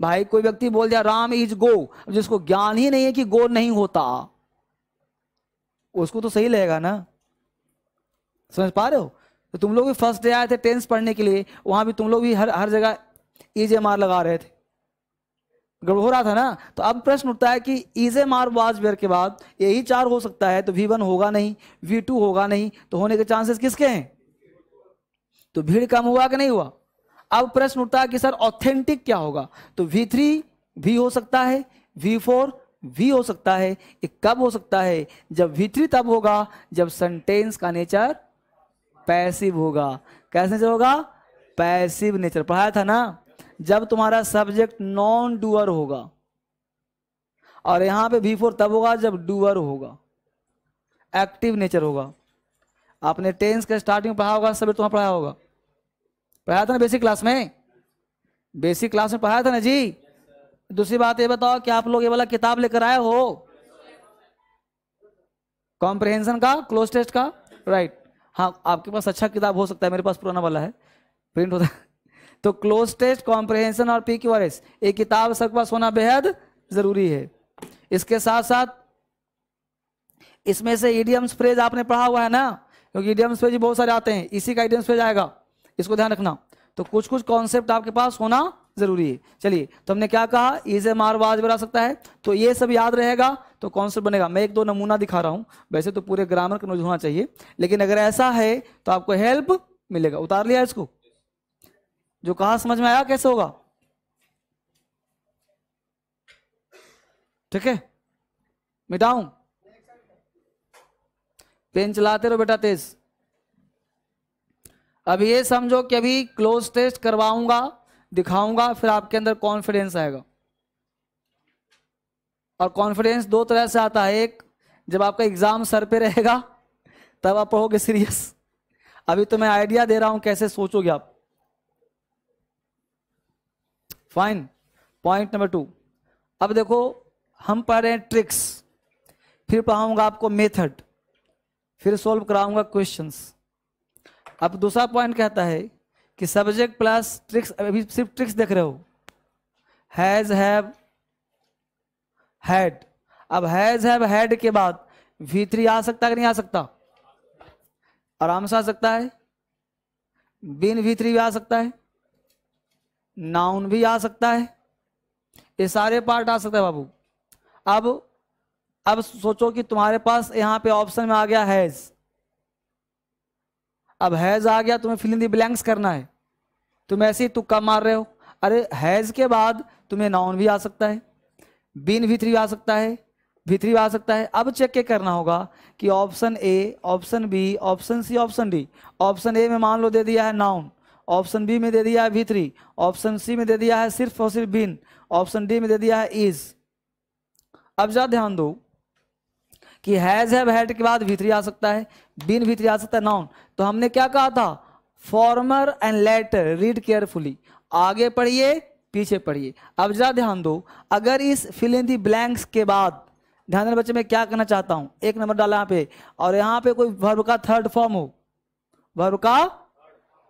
भाई कोई व्यक्ति बोल दिया राम इज गो जिसको ज्ञान ही नहीं है कि गो नहीं होता उसको तो सही लगेगा ना समझ पा रहे हो तो तुम लोग भी फर्स्ट डे आए थे टेंस पढ़ने के लिए वहां भी तुम लोग भी हर हर जगह ईजे e एम आर लगा रहे थे गड़बड़ हो रहा था ना तो अब प्रश्न उठता है कि is am are was were के बाद यही चार हो सकता है तो वी वन होगा नहीं वी टू होगा नहीं तो होने के चांसेस किसके हैं तो भीड़ कम हुआ कि नहीं हुआ अब प्रश्न उठता है कि सर ऑथेंटिक क्या होगा तो वी थ्री भी हो सकता है वी फोर वी हो सकता है ये कब हो सकता है जब वी थ्री तब होगा जब सेंटेंस का नेचर पैसिव होगा कैसे नेचर होगा पैसिव नेचर पढ़ाया था ना जब तुम्हारा सब्जेक्ट नॉन डूअर होगा और यहां पे वी फोर तब होगा जब डूअर होगा एक्टिव नेचर होगा आपने टेंस का स्टार्टिंग पढ़ा होगा सब्जेक्ट तुम्हारा पढ़ाया होगा पढ़ाया था ना बेसिक क्लास में बेसिक क्लास में पढ़ाया था ना जी दूसरी बात ये बताओ कि आप लोग ये वाला किताब लेकर आए हो कॉम्प्रिहेंशन का क्लोज टेस्ट का राइट right. हाँ आपके पास अच्छा किताब हो सकता है मेरे पास पुराना वाला है प्रिंट होता है तो क्लोज टेस्ट कॉम्प्रिहेंशन और पी क्यू आर एस ये किताब सबके पास होना बेहद जरूरी है इसके साथ साथ इसमें से ईडियम्स फ्रेज आपने पढ़ा हुआ है ना क्योंकि ईडियम्स फ्रेज बहुत सारे आते हैं इसी का ईडियम्स फ्रेज आएगा इसको ध्यान रखना तो कुछ कुछ कॉन्सेप्ट आपके पास होना जरूरी है चलिए तो हमने क्या कहा इज ए मार वाज बना सकता है तो ये सब याद रहेगा तो कौन सा बनेगा मैं एक दो नमूना दिखा रहा हूं वैसे तो पूरे ग्रामर का नोज होना चाहिए लेकिन अगर ऐसा है तो आपको हेल्प मिलेगा उतार लिया इसको जो कहा समझ में आया कैसे होगा ठीक है मिटाऊं पेन चलाते रहो बेटा तेज अब ये समझो कि अभी क्लोज टेस्ट करवाऊंगा दिखाऊंगा फिर आपके अंदर कॉन्फिडेंस आएगा और कॉन्फिडेंस दो तरह से आता है एक जब आपका एग्जाम सर पे रहेगा तब आप पढ़ोगे सीरियस अभी तो मैं आइडिया दे रहा हूं कैसे सोचोगे आप फाइन पॉइंट नंबर टू अब देखो हम पढ़ रहे हैं ट्रिक्स फिर पढ़ाऊंगा आपको मेथड फिर सॉल्व कराऊंगा क्वेश्चंस अब दूसरा पॉइंट कहता है कि सब्जेक्ट प्लस ट्रिक्स अभी सिर्फ ट्रिक्स देख रहे हो हैज हैव हैड अब हैज हैव हैड के बाद वी थ्री आ सकता है कि नहीं आ सकता आराम से आ सकता है बिन वी थ्री भी आ सकता है नाउन भी आ सकता है ये सारे पार्ट आ सकता है बाबू अब अब सोचो कि तुम्हारे पास यहाँ पे ऑप्शन में आ गया हैज़ अब हैज आ गया तुम्हें फिलिंग दी ब्लैंक्स करना है तुम ऐसे ही तुक्का मार रहे हो अरे हैज के बाद तुम्हें नाउन भी आ सकता है बीन भी थ्री आ सकता है भी आ सकता है अब चेक के करना होगा कि option A option B option C option D option A में मान लो दे दिया है नाउन ऑप्शन बी में दे दिया है भी ऑप्शन सी में दे दिया है सिर्फ और सिर्फ बीन ऑप्शन डी में दे दिया है इज अब ज़्यादा ध्यान दो कि हैज हैव हैड के बाद भीतरी आ सकता है बिन भीतरी आ सकता है नाउन तो हमने क्या कहा था former and latter read carefully आगे पढ़िए पीछे पढ़िए अब जरा ध्यान दो अगर इस फिल इन दी ब्लैंक्स के बाद ध्यान देना बच्चे मैं क्या कहना चाहता हूँ एक नंबर डाला यहाँ पे और यहाँ पे कोई वर्ब का थर्ड फॉर्म हो वर्ब का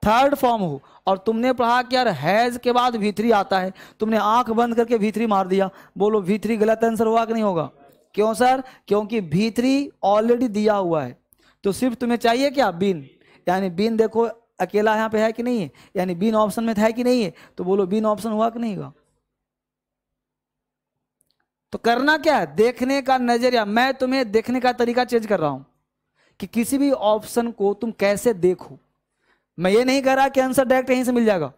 थर्ड फॉर्म हो और तुमने पढ़ा कि यार हैज के बाद भीतरी आता है तुमने आंख बंद करके भीतरी मार दिया बोलो भीतरी गलत आंसर हुआ कि नहीं होगा क्यों सर क्योंकि भीतरी ऑलरेडी दिया हुआ है तो सिर्फ तुम्हें चाहिए क्या बिन यानी बिन देखो अकेला यहाँ पे है कि नहीं है यानी बिन ऑप्शन में था कि नहीं है तो बोलो बिन ऑप्शन हुआ कि नहीं हुआ तो करना क्या है देखने का नजरिया मैं तुम्हें देखने का तरीका चेंज कर रहा हूं कि किसी भी ऑप्शन को तुम कैसे देखो मैं ये नहीं कह रहा कि आंसर डायरेक्ट यहीं से मिल जाएगा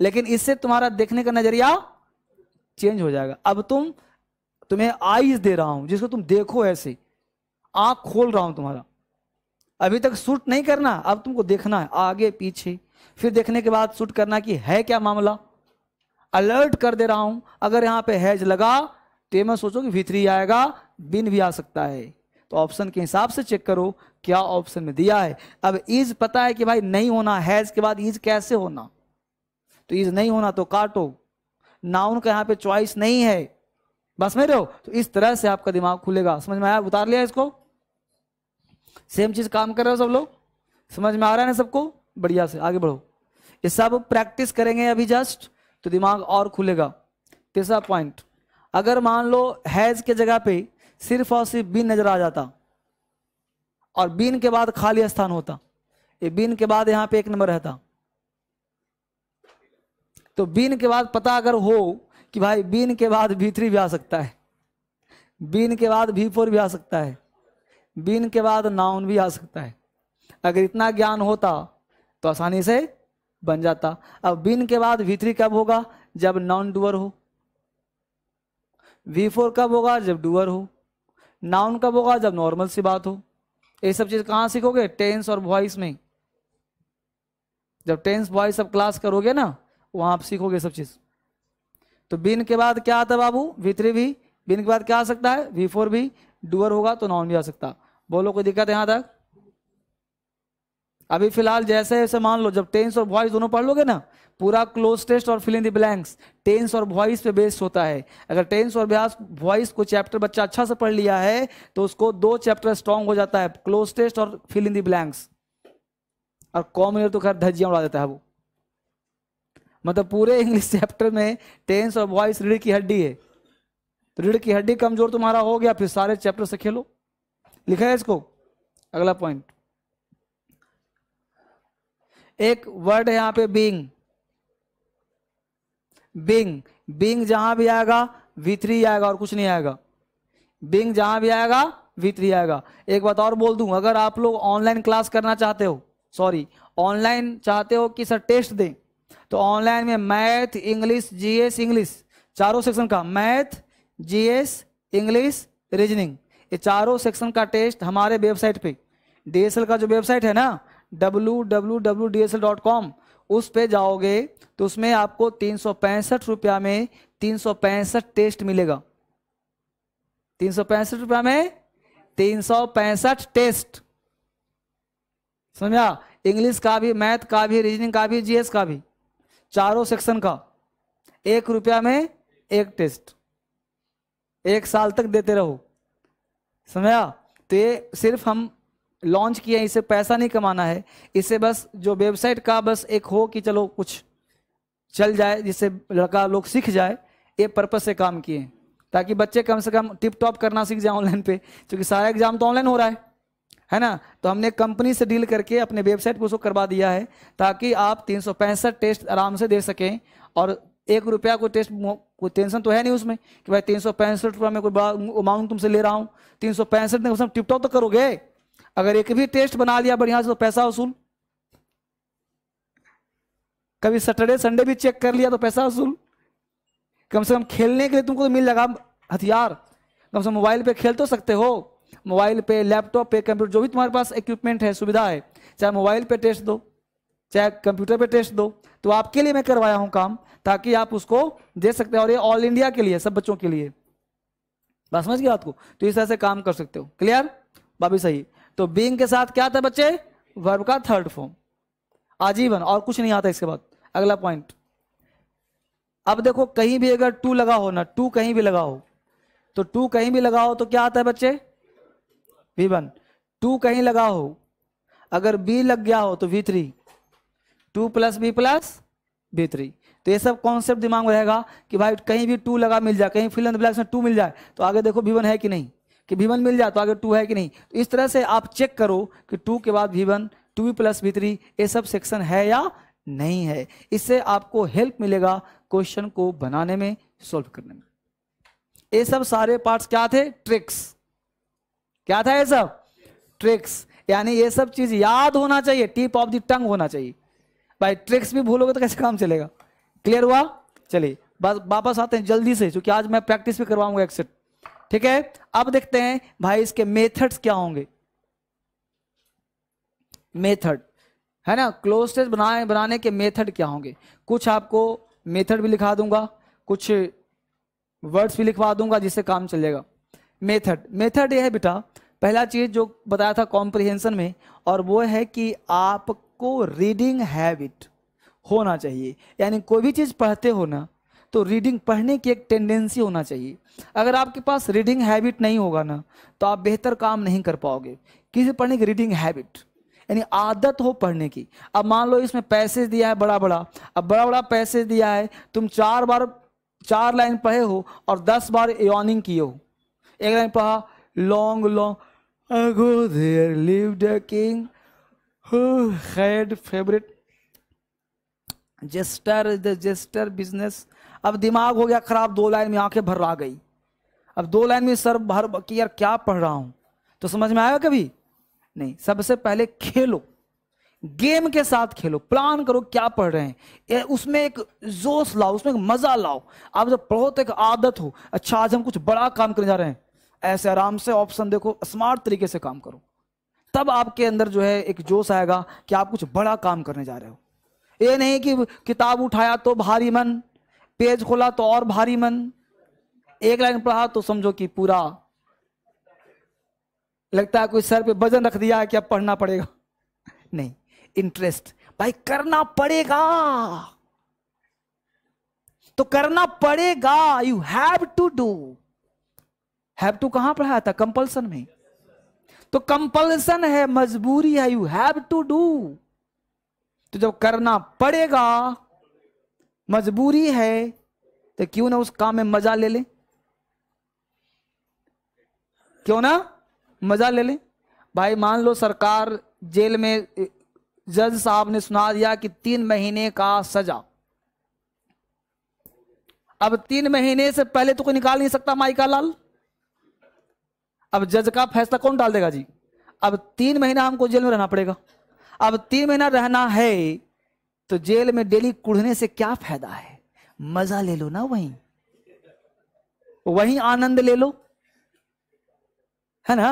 लेकिन इससे तुम्हारा देखने का नजरिया चेंज हो जाएगा अब तुम तुम्हें आईज दे रहा हूं जिसको तुम देखो ऐसे आंख खोल रहा हूं तुम्हारा अभी तक शूट नहीं करना अब तुमको देखना है आगे पीछे फिर देखने के बाद सूट करना कि है क्या मामला अलर्ट कर दे रहा हूं अगर यहां पे हैज लगा तो मैं सोचो कि भीतरी आएगा बिन भी आ सकता है तो ऑप्शन के हिसाब से चेक करो क्या ऑप्शन में दिया है अब इज पता है कि भाई नहीं होना हैज के बाद इज कैसे होना तो इज नहीं होना तो काटो नाउन का यहां पे चॉइस नहीं है बस में रहो तो इस तरह से आपका दिमाग खुलेगा समझ में आया उतार लिया इसको सेम चीज काम कर रहे हो सब लोग समझ में आ रहा है ना सबको बढ़िया से आगे बढ़ो ये सब प्रैक्टिस करेंगे अभी जस्ट तो दिमाग और खुलेगा तीसरा पॉइंट अगर मान लो हैज के जगह पे सिर्फ और सिर्फ बिन नजर आ जाता और बीन के बाद खाली स्थान होता ये बीन के बाद यहां पे एक नंबर रहता तो बीन के बाद पता अगर हो कि भाई बीन के बाद भी थ्री भी आ सकता है बीन के बाद भी फोर भी आ सकता है बीन के बाद नाउन भी आ सकता है अगर इतना ज्ञान होता तो आसानी से बन जाता अब बीन के बाद भी थ्री कब होगा जब नॉन डुअर हो वी फोर कब होगा जब डुअर हो नाउन कब होगा जब नॉर्मल सी बात हो ये सब चीज कहाँ सीखोगे टेंस और वॉइस में जब टेंस वॉइस सब क्लास करोगे ना वहां आप सीखोगे सब चीज़ तो बिन के बाद क्या आता है बाबू वी थ्री भी बिन के बाद क्या आ सकता है वी फोर भी डुअर होगा तो नॉन भी आ सकता बोलो कोई दिक्कत है यहां तक अभी फिलहाल जैसे ऐसे मान लो जब टेंस और वॉइस दोनों पढ़ लोगे ना पूरा क्लोज टेस्ट और फिलिंग दी ब्लैंक्स टेंस और वॉइस पे बेस्ड होता है अगर टेंस और ब्यास वॉइस को चैप्टर बच्चा अच्छा से पढ़ लिया है तो उसको दो चैप्टर स्ट्रांग हो जाता है क्लोज टेस्ट और फिलिंग दी ब्लैंक्स और कॉमन तो खैर धज्जियां उड़ा देता है वो मतलब पूरे इंग्लिश चैप्टर में टेंस और वॉइस रीढ़ की हड्डी है तो रीढ़ की हड्डी कमजोर तुम्हारा हो गया फिर सारे चैप्टर से खेलो लिखा है इसको अगला पॉइंट एक वर्ड है यहां पे बींग बिंग बिंग जहां भी आएगा वी थ्री आएगा और कुछ नहीं आएगा बिंग जहां भी आएगा वी थ्री आएगा एक बात और बोल दू अगर आप लोग ऑनलाइन क्लास करना चाहते हो सॉरी ऑनलाइन चाहते हो कि सर टेस्ट दें तो ऑनलाइन में मैथ इंग्लिश जीएस इंग्लिश चारों सेक्शन का मैथ जीएस इंग्लिश रीजनिंग ये चारों सेक्शन का टेस्ट हमारे वेबसाइट पे डीएसएल का जो वेबसाइट है ना www.dsl.com उस पे जाओगे तो उसमें आपको तीन रुपया में तीन टेस्ट मिलेगा तीन रुपया में तीन टेस्ट समझा इंग्लिश का भी मैथ का भी रीजनिंग का भी जीएस का भी चारों सेक्शन का एक रुपया में एक टेस्ट एक साल तक देते रहो समझा तो ये सिर्फ हम लॉन्च किए इसे पैसा नहीं कमाना है इसे बस जो वेबसाइट का बस एक हो कि चलो कुछ चल जाए जिससे लड़का लोग सीख जाए ये पर्पज से काम किए ताकि बच्चे कम से कम टिप टॉप करना सीख जाए ऑनलाइन पे क्योंकि सारा एग्जाम तो ऑनलाइन हो रहा है है ना तो हमने कंपनी से डील करके अपने वेबसाइट पर उसको करवा दिया है ताकि आप तीन टेस्ट आराम से दे सकें और एक रुपया को टेस्ट कोई टेंशन तो है नहीं उसमें कि भाई तीन सौ पैंसठ रुपया में कोई बड़ा अमाउंट तुमसे ले रहा हूँ तीन सौ पैंसठ में उसमें टिपटॉप तो करोगे अगर एक भी टेस्ट बना लिया बढ़िया से तो पैसा वसूल कभी सैटरडे संडे भी चेक कर लिया तो पैसा वसूल कम से कम खेलने के लिए तुमको तो मिल जाएगा हथियार कम से कम मोबाइल पर खेल तो सकते हो मोबाइल पे लैपटॉप पे कंप्यूटर जो भी तुम्हारे पास इक्विपमेंट है सुविधा है चाहे मोबाइल पे टेस्ट दो चाहे कंप्यूटर पे टेस्ट दो तो आपके लिए मैं करवाया हूं काम ताकि आप उसको दे सकते हैं और ये ऑल इंडिया के लिए सब बच्चों के लिए बात समझ गया आपको तो इस तरह से काम कर सकते हो क्लियर बाबी सही तो बींग के साथ क्या था बच्चे वर्ब का थर्ड फॉर्म आजीवन और कुछ नहीं आता इसके बाद अगला पॉइंट अब देखो कहीं भी अगर टू लगा हो ना टू कहीं भी लगा हो तो टू कहीं भी लगा हो तो क्या आता है बच्चे वी वन टू कहीं लगा हो अगर बी लग गया हो तो V three two plus B plus B three तो ये सब कॉन्सेप्ट दिमाग में रहेगा कि भाई कहीं भी टू लगा मिल जाए कहीं फिल एंड ब्लैक्स में टू मिल जाए तो आगे देखो वी वन है कि नहीं कि वी वन मिल जाए तो आगे टू है कि नहीं तो इस तरह से आप चेक करो कि टू के बाद V one to V plus V three ये सब सेक्शन है या नहीं है इससे आपको हेल्प मिलेगा क्वेश्चन को बनाने में सॉल्व करने में ये सब सारे पार्ट्स क्या थे ट्रिक्स क्या था ये सब ट्रिक्स यानी ये सब चीज याद होना चाहिए टिप ऑफ द टंग होना चाहिए भाई ट्रिक्स भी भूलोगे तो कैसे काम चलेगा क्लियर हुआ चलिए बस वापस आते हैं जल्दी से क्योंकि आज मैं प्रैक्टिस भी करवाऊंगा एक्सेट ठीक है अब देखते हैं भाई इसके मेथड्स क्या होंगे मेथड है ना क्लोज टेस्ट बनाए बनाने के मेथड क्या होंगे कुछ आपको मेथड भी लिखा दूंगा कुछ वर्ड्स भी लिखवा दूंगा जिससे काम चलेगा मेथड मेथड ये है बेटा पहला चीज जो बताया था कॉम्प्रिहेंशन में और वो है कि आपको रीडिंग हैबिट होना चाहिए यानी कोई भी चीज़ पढ़ते हो ना तो रीडिंग पढ़ने की एक टेंडेंसी होना चाहिए अगर आपके पास रीडिंग हैबिट नहीं होगा ना तो आप बेहतर काम नहीं कर पाओगे किसी पढ़ने की रीडिंग हैबिट यानी आदत हो पढ़ने की अब मान लो इसमें पैसेज दिया है बड़ा बड़ा अब बड़ा बड़ा पैसेज दिया है तुम चार बार चार लाइन पढ़े हो और दस बार यॉनिंग किए हो एक लाइन पढ़ा long long Ago there lived a king who had favorite jester the jester business अब दिमाग हो गया खराब दो लाइन में आंखें भर आ गई अब दो लाइन में सर भर कि यार क्या पढ़ रहा हूं तो समझ में आया कभी नहीं सबसे पहले खेलो गेम के साथ खेलो प्लान करो क्या पढ़ रहे हैं ए, उसमें एक जोश लाओ उसमें एक मजा लाओ आप जब पढ़ो तो एक आदत हो अच्छा आज हम कुछ बड़ा काम करने जा रहे हैं ऐसे आराम से ऑप्शन देखो स्मार्ट तरीके से काम करो तब आपके अंदर जो है एक जोश आएगा कि आप कुछ बड़ा काम करने जा रहे हो ये नहीं कि किताब उठाया तो भारी मन पेज खोला तो और भारी मन एक लाइन पढ़ा तो समझो कि पूरा लगता है कोई सर पे वजन रख दिया है कि अब पढ़ना पड़ेगा नहीं इंटरेस्ट भाई करना पड़ेगा तो करना पड़ेगा you have to do have to कहां पढ़ाया था कंपल्सन में तो कंपल्सन है मजबूरी है यू हैव टू डू तो जब करना पड़ेगा मजबूरी है तो क्यों ना उस काम में मजा ले ले क्यों ना मजा ले ले भाई मान लो सरकार जेल में जज साहब ने सुना दिया कि तीन महीने का सजा अब तीन महीने से पहले तो कोई निकाल नहीं सकता माइका लाल अब जज का फैसला कौन डाल देगा जी अब तीन महीना हमको जेल में रहना पड़ेगा अब तीन महीना रहना है तो जेल में डेली कुढ़ने से क्या फायदा है मजा ले लो ना वहीं वहीं आनंद ले लो है ना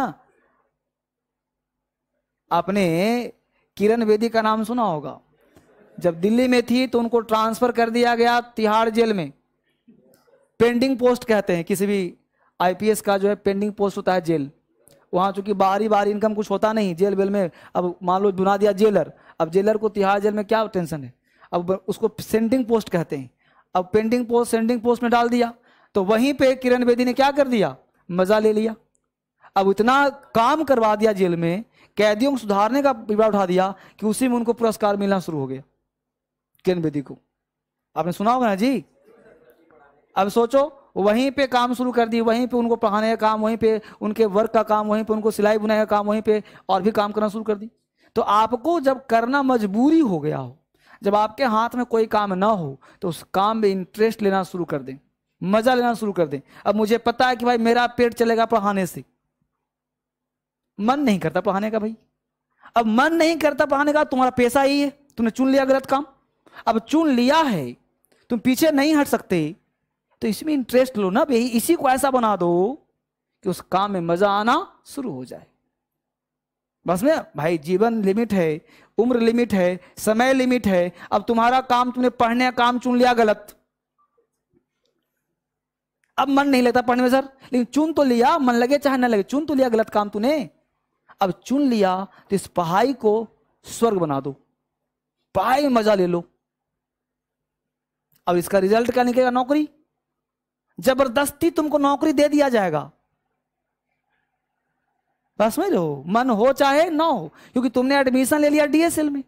आपने किरण बेदी का नाम सुना होगा जब दिल्ली में थी तो उनको ट्रांसफर कर दिया गया तिहाड़ जेल में पेंडिंग पोस्ट कहते हैं किसी भी आईपीएस का जो है पेंडिंग पोस्ट होता है जेल वहाँ चूंकि बारी बारी इनकम कुछ होता नहीं जेल बेल में अब मान लो बुना दिया जेलर अब जेलर को तिहाड़ जेल में क्या टेंशन है अब उसको सेंडिंग पोस्ट कहते हैं अब पेंडिंग पोस्ट सेंडिंग पोस्ट में डाल दिया तो वहीं पे किरण बेदी ने क्या कर दिया मजा ले लिया अब इतना काम करवा दिया जेल में कैदियों को सुधारने का विवाह उठा दिया कि उसी में उनको पुरस्कार मिलना शुरू हो गया किरण बेदी को आपने सुना होगा ना जी अब सोचो वहीं पे काम शुरू कर दी वहीं पे उनको पढ़ाने का काम वहीं पे उनके वर्क का काम वहीं पे उनको सिलाई बुनाई का काम वहीं पे और भी काम करना शुरू कर दी तो आपको जब करना मजबूरी हो गया हो जब आपके हाथ में कोई काम ना हो तो उस काम में इंटरेस्ट लेना शुरू कर दें मजा लेना शुरू कर दें अब मुझे पता है कि भाई मेरा पेट चलेगा पढ़ाने से मन नहीं करता पढ़ाने का भाई अब मन नहीं करता पढ़ाने का तुम्हारा पैसा ही है तुमने चुन लिया गलत काम अब चुन लिया है तुम पीछे नहीं हट सकते तो इसमें इंटरेस्ट लो ना भाई इसी को ऐसा बना दो कि उस काम में मजा आना शुरू हो जाए बस में भाई जीवन लिमिट है उम्र लिमिट है समय लिमिट है अब तुम्हारा काम तुमने पढ़ने का काम चुन लिया गलत अब मन नहीं लगता पढ़ने में सर लेकिन चुन तो लिया मन लगे चाहे ना लगे चुन तो लिया गलत काम तूने अब चुन लिया तो इस पढ़ाई को स्वर्ग बना दो पढ़ाई में मजा ले लो अब इसका रिजल्ट क्या निकलेगा नौकरी जबरदस्ती तुमको नौकरी दे दिया जाएगा बस समझ लो मन हो चाहे ना हो क्योंकि तुमने एडमिशन ले लिया डीएसएल में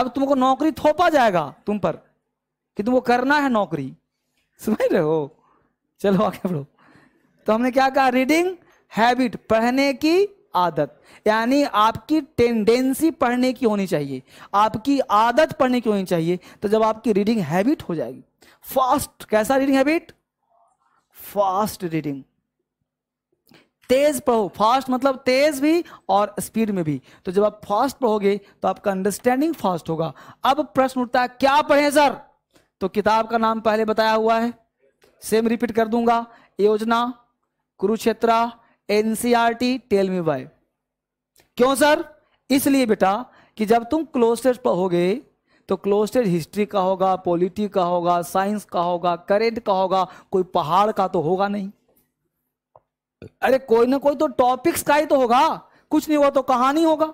अब तुमको नौकरी थोपा जाएगा तुम पर कि तुमको करना है नौकरी समझ रहे हो चलो आगे बढ़ो तो हमने क्या कहा रीडिंग हैबिट पढ़ने की आदत यानी आपकी टेंडेंसी पढ़ने की होनी चाहिए आपकी आदत पढ़ने की होनी चाहिए तो जब आपकी रीडिंग हैबिट हो जाएगी फास्ट कैसा रीडिंग हैबिट फास्ट रीडिंग तेज पढ़ो फास्ट मतलब तेज भी और स्पीड में भी तो जब आप फास्ट पढ़ोगे तो आपका अंडरस्टैंडिंग फास्ट होगा अब प्रश्न उठता है क्या पढ़े सर तो किताब का नाम पहले बताया हुआ है सेम रिपीट कर दूंगा Yojana Kurukshetra NCERT tell me why क्यों सर इसलिए बेटा कि जब तुम क्लोजेस्ट पढ़ोगे तो क्लोस्टेड हिस्ट्री का होगा पॉलिटी का होगा साइंस का होगा करेंट का होगा कोई पहाड़ का तो होगा नहीं अरे कोई ना कोई तो टॉपिक्स का ही तो होगा कुछ नहीं हुआ तो कहानी होगा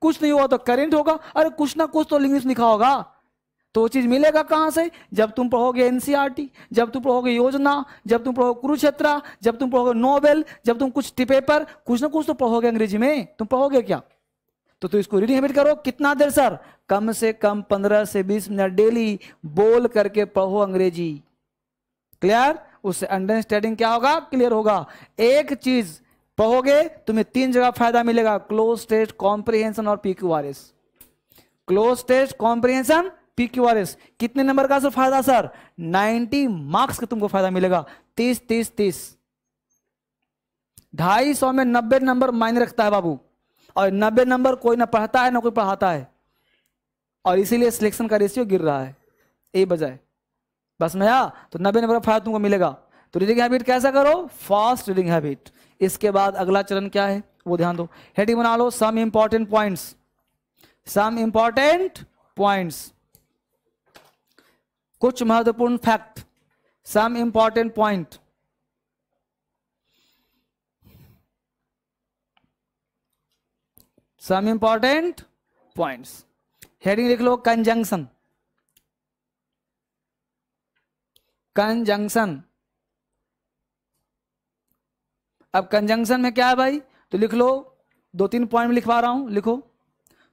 कुछ नहीं हुआ तो करेंट होगा अरे कुछ ना कुछ तो इंग्लिश लिखा होगा तो वो चीज मिलेगा कहां से जब तुम पढ़ोगे एनसीआरटी e जब तुम पढ़ोगे योजना जब तुम पढ़ोगे कुरुक्षेत्रा जब तुम पढ़ोगे नोबेल जब तुम कुछ पेपर कुछ ना कुछ तो पढ़ोगे अंग्रेजी में तुम पढ़ोगे क्या तो तू तो इसको रिहेबिट करो कितना देर सर कम से कम पंद्रह से बीस मिनट डेली बोल करके पढ़ो अंग्रेजी क्लियर उससे अंडरस्टैंडिंग क्या होगा क्लियर होगा एक चीज पढ़ोगे तुम्हें तीन जगह फायदा मिलेगा क्लोज टेस्ट कॉम्प्रिहेंशन और S cloze test comprehension S कितने नंबर का सर फायदा सर 90 मार्क्स का तुमको फायदा मिलेगा 30 30 30 ढाई सौ में नब्बे नंबर मायने रखता है बाबू और नब्बे नंबर कोई ना पढ़ता है ना कोई पढ़ाता है और इसीलिए सिलेक्शन का रेशियो गिर रहा है यही बजाय बस में आ तो नब्बे नंबर फायदा तुमको मिलेगा तो रीडिंग हैबिट कैसा करो फास्ट रीडिंग हैबिट इसके बाद अगला चरण क्या है वो ध्यान दो हेडिंग बना लो some important points some important points कुछ महत्वपूर्ण fact some important point some important points heading लिख लो कंजंक्शन कंजंक्शन अब कंजंक्शन में क्या है भाई तो लिख लो दो तीन पॉइंट लिखवा रहा हूं लिखो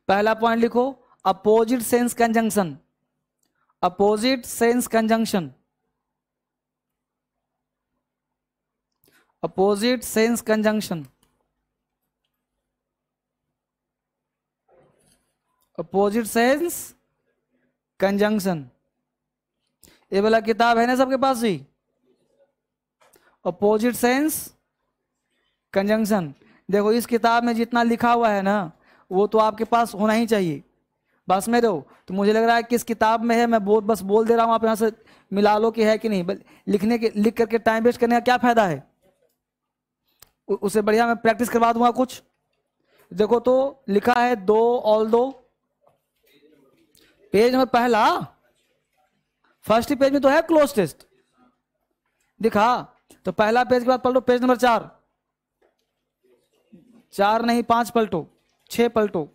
पहला पॉइंट लिखो opposite sense conjunction opposite sense conjunction opposite sense conjunction opposite sense conjunction ये वाला किताब है ना सबके पास ही अपोजिट सेंस कंजंक्शन देखो इस किताब में जितना लिखा हुआ है ना वो तो आपके पास होना ही चाहिए बस में दो तो मुझे लग रहा है किस किताब में है मैं बहुत बस बोल दे रहा हूँ आप यहाँ से मिला लो कि है कि नहीं लिखने के लिख करके टाइम वेस्ट करने का क्या फायदा है उसे बढ़िया मैं प्रैक्टिस करवा दूंगा कुछ देखो तो लिखा है though although page number पहला फर्स्ट पेज में तो है क्लोज टेस्ट दिखा तो पहला पेज के बाद पलटो पेज नंबर चार चार नहीं पांच पलटो छह पलटो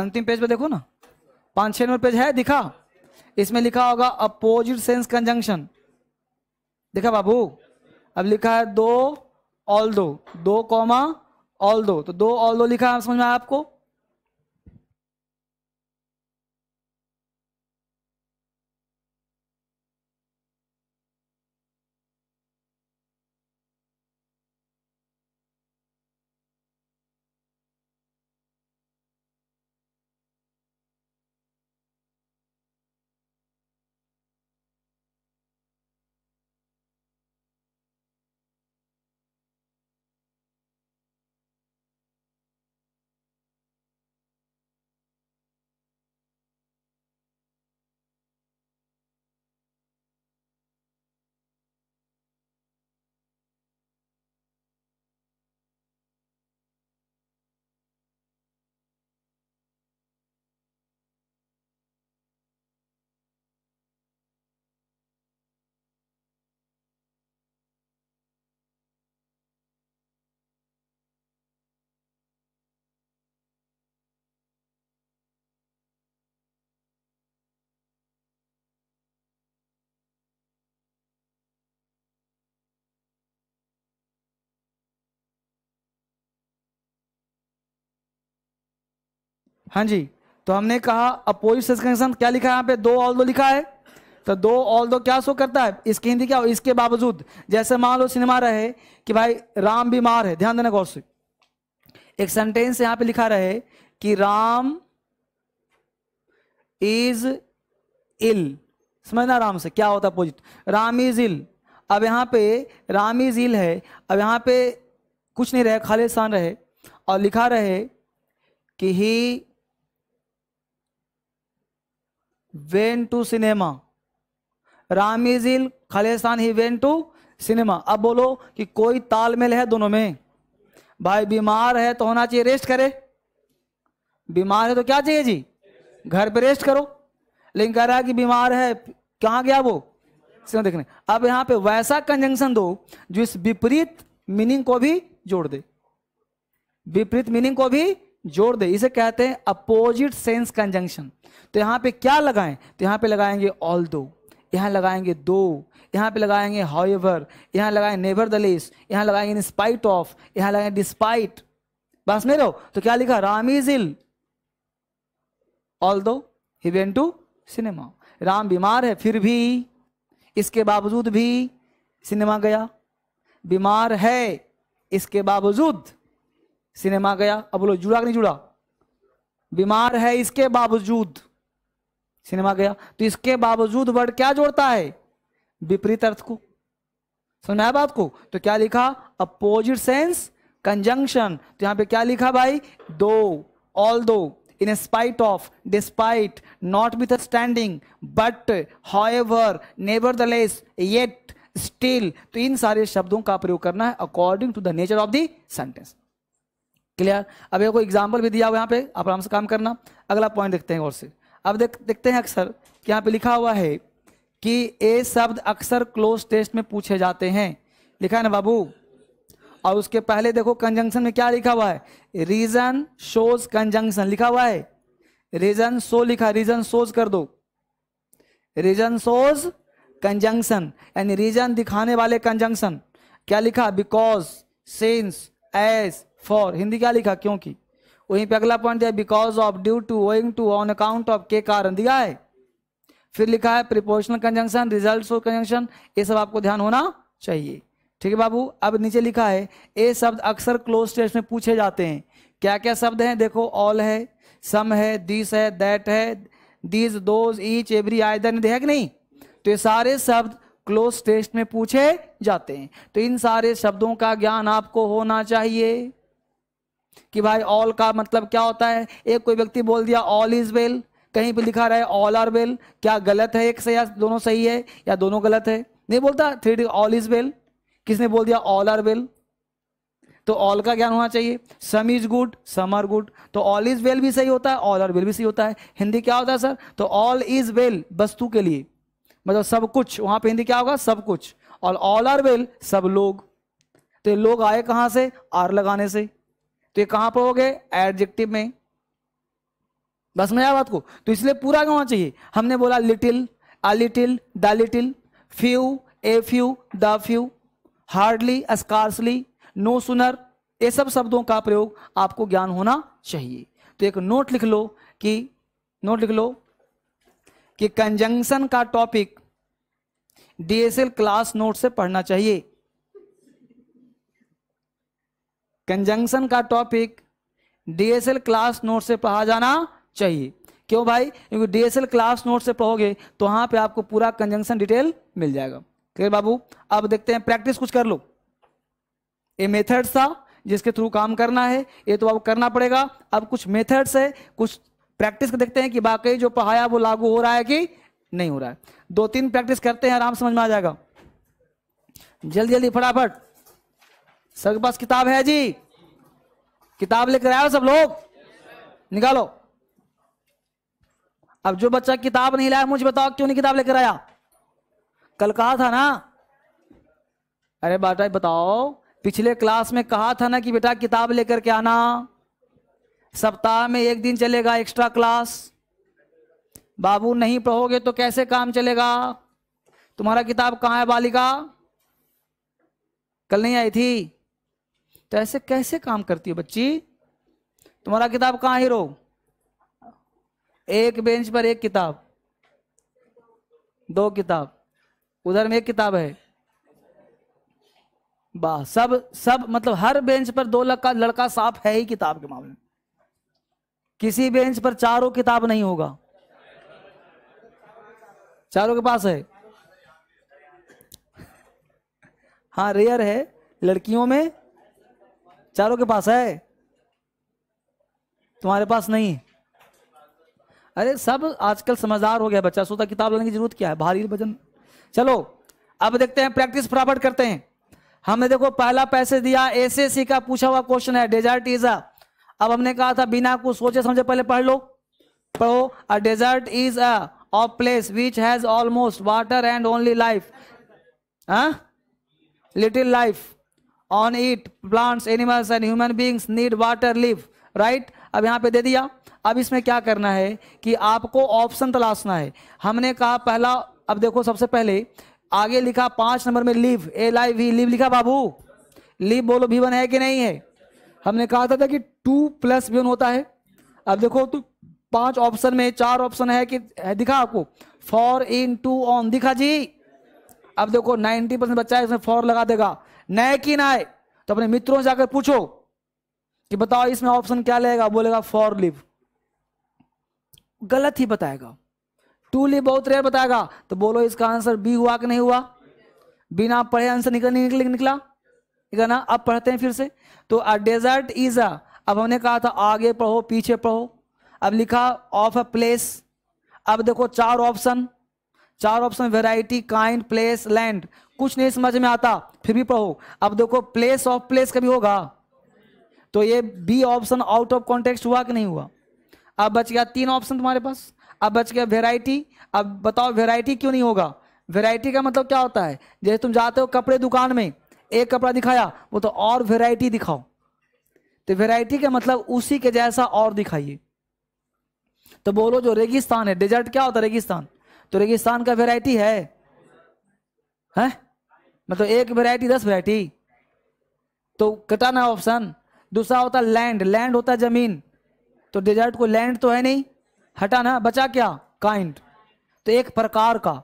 अंतिम पेज पे देखो ना पांच छह नंबर पेज है दिखा इसमें लिखा होगा अपोजिट सेंस कंजंक्शन देखा बाबू अब लिखा है दो ऑल दो दो कॉमा ऑल दो तो दो ऑल दो लिखा है समझ में आया आपको हाँ जी तो हमने कहा अपोजिट सस्पेंशन क्या लिखा है यहाँ पे दो ऑल दो लिखा है तो दो ऑल दो क्या शो करता है इसकी हिंदी क्या हो इसके बावजूद जैसे मान लो सिनेमा रहे कि भाई राम बीमार है ध्यान देना गौर से एक सेंटेंस यहाँ पे लिखा रहे कि राम इज इल समझना राम से क्या होता अपोजिट राम इज इल अब यहाँ पे राम इज इल है अब यहाँ पे कुछ नहीं रहे खालिस्तान रहे और लिखा रहे कि he went to cinema Ram खलेसान ही वेन टू सिनेमा अब बोलो कि कोई तालमेल है दोनों में भाई बीमार है तो होना चाहिए रेस्ट करे बीमार है तो क्या चाहिए जी घर पे रेस्ट करो लेकिन कह रहा है कि बीमार है कहाँ गया वो सिनेमा देखने अब यहां पे वैसा कंजंक्शन दो जो इस विपरीत मीनिंग को भी जोड़ दे विपरीत मीनिंग को भी जोड़ दे इसे कहते हैं अपोजिट सेंस कंजंक्शन तो यहाँ पे क्या लगाएं तो यहाँ पे लगाएंगे ऑल दो यहाँ लगाएंगे दो यहाँ पे लगाएंगे एवर यहाँ लगाएंगे नेवर द लेस यहाँ लगाएंगे इन स्पाइट ऑफ यहाँ लगाएंगे डिस्पाइट बस नहीं रहो तो क्या लिखा Ram is ill although he went to cinema Ram बीमार है फिर भी इसके बावजूद भी सिनेमा गया बीमार है इसके बावजूद सिनेमा गया अब बोलो जुड़ा कि नहीं जुड़ा बीमार है इसके बावजूद सिनेमा गया तो इसके बावजूद वर्ड क्या जोड़ता है विपरीत अर्थ को समझ बात को तो क्या लिखा अपोजिट सेंस कंजंक्शन तो यहां पे क्या लिखा भाई though although in spite of despite notwithstanding but however nevertheless yet still तो इन सारे शब्दों का प्रयोग करना है according to the nature of the sentence clear अब ये एग्जाम्पल भी दिया हुआ यहाँ पे आप आराम से काम करना अगला पॉइंट देखते हैं और से अब देख देखते हैं अक्सर कि यहाँ पे लिखा हुआ है कि ए शब्द अक्सर क्लोज टेस्ट में पूछे जाते हैं लिखा है ना बाबू और उसके पहले देखो कंजंक्शन में क्या लिखा हुआ है रीजन शोज कंजंक्शन लिखा हुआ है रीजन शो लिखा रीजन शोज कर दो रीजन शोज कंजंक्शन यानी रीजन दिखाने वाले कंजंक्शन क्या लिखा because since as for Hindi क्या लिखा क्योंकि वहीं पे अगला पॉइंट दिया because of due to owing to on account of के कारण दिया है फिर लिखा है प्रिपोर्शनल कंजंक्शन रिजल्ट कंजंक्शन ये सब आपको ध्यान होना चाहिए ठीक है बाबू अब नीचे लिखा है ये शब्द अक्सर क्लोज टेस्ट में पूछे जाते हैं क्या क्या शब्द हैं देखो ऑल है सम है दिस है दैट है दिस दोज ईच एवरी आय ने देखा कि नहीं तो ये सारे शब्द क्लोज टेस्ट में पूछे जाते हैं तो इन सारे शब्दों का ज्ञान आपको होना चाहिए कि भाई ऑल का मतलब क्या होता है एक कोई व्यक्ति बोल दिया ऑल इज वेल कहीं पे लिखा रहा है ऑल आर वेल क्या गलत है एक से या दोनों सही है या दोनों गलत है नहीं बोलता थ्री डी ऑल इज वेल किसने बोल दिया ऑल आर वेल तो ऑल का ज्ञान होना चाहिए some is good some are good तो ऑल इज वेल भी सही होता है ऑल आर वेल भी सही होता है हिंदी क्या होता है सर तो ऑल इज वेल वस्तु के लिए मतलब सब कुछ वहां पे हिंदी क्या होगा सब कुछ और ऑल आर वेल सब लोग तो लोग आए कहां से आर लगाने से तो ये कहां पर हो गए एडजेक्टिव में बस मजा बात को तो इसलिए पूरा क्या होना चाहिए हमने बोला little a little the little few a few the few hardly scarcely no sooner ये सब शब्दों का प्रयोग आपको ज्ञान होना चाहिए तो एक नोट लिख लो कि नोट लिख लो कि कंजंक्शन का टॉपिक डीएसएल क्लास नोट से पढ़ना चाहिए कंजंक्शन का टॉपिक डीएसएल क्लास नोट से पढ़ा जाना चाहिए क्यों भाई क्योंकि डीएसएल क्लास नोट से पढ़ोगे तो वहां पे आपको पूरा कंजंक्शन डिटेल मिल जाएगा क्लियर बाबू अब देखते हैं प्रैक्टिस कुछ कर लो ये मेथड था जिसके थ्रू काम करना है ये तो अब करना पड़ेगा अब कुछ मेथड्स है कुछ प्रैक्टिस देखते हैं कि बाकी जो पढ़ाया वो लागू हो रहा है कि नहीं हो रहा है दो तीन प्रैक्टिस करते हैं आराम समझ में आ जाएगा जल्दी जल्दी फटाफट सबके पास किताब है जी किताब लेकर आया सब लोग निकालो अब जो बच्चा किताब नहीं लाया मुझे बताओ क्यों नहीं किताब लेकर आया कल कहा था ना अरे बेटा बताओ पिछले क्लास में कहा था ना कि बेटा किताब लेकर के आना सप्ताह में एक दिन चलेगा एक्स्ट्रा क्लास बाबू नहीं पढ़ोगे तो कैसे काम चलेगा तुम्हारा किताब कहाँ है बालिका कल नहीं आई थी तो ऐसे कैसे काम करती है बच्ची तुम्हारा किताब कहाँ रो एक बेंच पर एक किताब दो किताब उधर में एक किताब है वाह सब सब मतलब हर बेंच पर दो लड़का लड़का साफ है ही किताब के मामले में किसी बेंच पर चारों किताब नहीं होगा चारों के पास है हाँ रेयर है लड़कियों में चारों के पास है तुम्हारे पास नहीं अरे सब आजकल समझदार हो गया बच्चा सोता किताब लेने की जरूरत क्या है भारी वजन चलो अब देखते हैं प्रैक्टिस फटाफट करते हैं हमने देखो पहला पैसे दिया एसएससी का पूछा हुआ क्वेश्चन है डेजर्ट इज अ अब हमने कहा था बिना कुछ सोचे समझे पहले पढ़ लो पढ़ो a desert is a of place which has almost water and only life little life on it plants animals and human beings need water live right अब यहाँ पे दे दिया अब इसमें क्या करना है कि आपको ऑप्शन तलाशना है हमने कहा पहला अब देखो सबसे पहले आगे लिखा पांच नंबर में live alive live लिखा बाबू लिव बोलो भी वन है कि नहीं है हमने कहा था, था कि टू प्लस वन होता है अब देखो तो पांच ऑप्शन में चार ऑप्शन है कि है दिखा आपको फॉर इन टू ऑन दिखा जी अब देखो 90 परसेंट बच्चा इसमें फॉर लगा देगा नए की ना तो अपने मित्रों से जाकर पूछो कि बताओ इसमें ऑप्शन क्या लेगा बोलेगा फॉर लिव गलत ही बताएगा टू लिव बहुत रेयर बताएगा तो बोलो इसका आंसर बी हुआ कि नहीं हुआ बिना पढ़े आंसर निकल निकल निकला ना अब पढ़ते हैं फिर से तो अ डेजर्ट इज अ अब हमने कहा था आगे पढ़ो पीछे पढ़ो अब लिखा ऑफ अ प्लेस अब देखो चार ऑप्शन चार option variety kind place land कुछ नहीं समझ में आता फिर भी पढ़ो अब देखो प्लेस ऑफ प्लेस कभी होगा तो ये B option out of context हुआ कि नहीं हुआ अब बच गया तीन ऑप्शन तुम्हारे पास अब बच गया वेराइटी अब बताओ वेराइटी क्यों नहीं होगा वेराइटी का मतलब क्या होता है जैसे तुम जाते हो कपड़े दुकान में एक कपड़ा दिखाया वो तो और वेराइटी दिखाओ तो वेराइटी का मतलब उसी के जैसा और दिखाइए तो बोलो जो रेगिस्तान है डेजर्ट क्या होता है रेगिस्तान तो रेगिस्तान का वेराइटी है है? मतलब एक वैरायटी दस वैरायटी तो कटाना ऑप्शन दूसरा होता लैंड लैंड होता जमीन तो डेजर्ट को लैंड तो है नहीं हटाना बचा क्या काइंड तो एक प्रकार का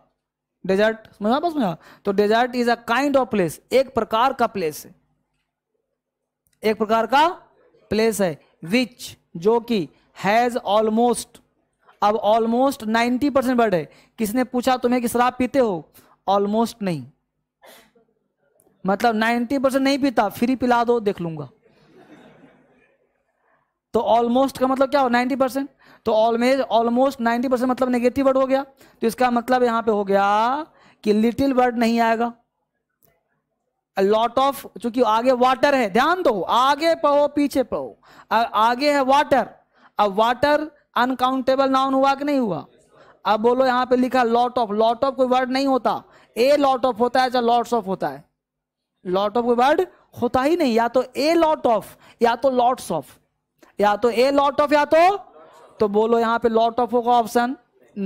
डेजर्ट समझा बस समझा तो desert is a kind of place एक प्रकार का प्लेस है एक प्रकार का प्लेस है विच जो कि हैज ऑलमोस्ट अब ऑलमोस्ट 90 परसेंट बर्ड है किसने पूछा तुम्हें कि शराब पीते हो ऑलमोस्ट नहीं मतलब 90 परसेंट नहीं पीता फ्री पिला दो देख लूंगा तो ऑलमोस्ट का मतलब क्या हो 90 परसेंट तो ऑलमेज ऑलमोस्ट 90 परसेंट मतलब नेगेटिव वर्ड हो गया तो इसका मतलब यहां पे हो गया कि लिटिल वर्ड नहीं आएगा लॉट ऑफ चूंकि आगे वाटर है ध्यान दो आगे पढ़ो पीछे पढ़ो आगे है वाटर अब वाटर अनकाउंटेबल नाउन हुआ कि नहीं हुआ अब बोलो यहां पे लिखा लॉट ऑफ लॉट ऑफ कोई वर्ड नहीं होता ए लॉट ऑफ होता है चाहे लॉट्स ऑफ होता है लॉट ऑफ वर्ड होता ही नहीं या तो ए लॉट ऑफ या तो लॉट्स ऑफ या तो ए लॉट ऑफ या तो तो बोलो यहां पे लॉट ऑफ होगा ऑप्शन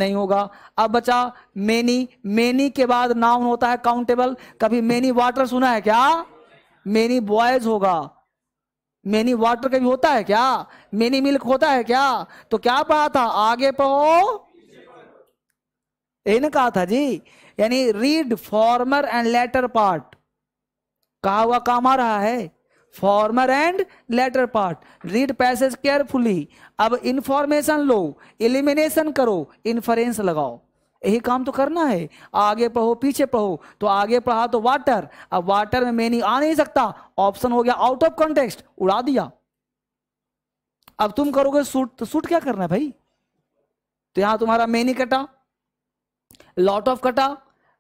नहीं होगा अब बचा मेनी मेनी के बाद नाउन होता है काउंटेबल कभी मेनी वाटर सुना है क्या मेनी बॉयज होगा मेनी वाटर कभी होता है क्या मेनी मिल्क होता है क्या तो क्या पढ़ा था आगे पढ़ो यही ना कहा था जी यानी read former and latter part कहा हुआ काम आ रहा है former and latter part read passage carefully अब इंफॉर्मेशन लो एलिमिनेशन करो इन्फरेंस लगाओ यही काम तो करना है आगे पढ़ो पीछे पढ़ो तो आगे पढ़ा तो वाटर अब वाटर में मैनी आ नहीं सकता ऑप्शन हो गया आउट ऑफ कॉन्टेक्स्ट उड़ा दिया अब तुम करोगे सूट तो सूट क्या करना है भाई तो यहां तुम्हारा मैनी कटा लॉट ऑफ कटा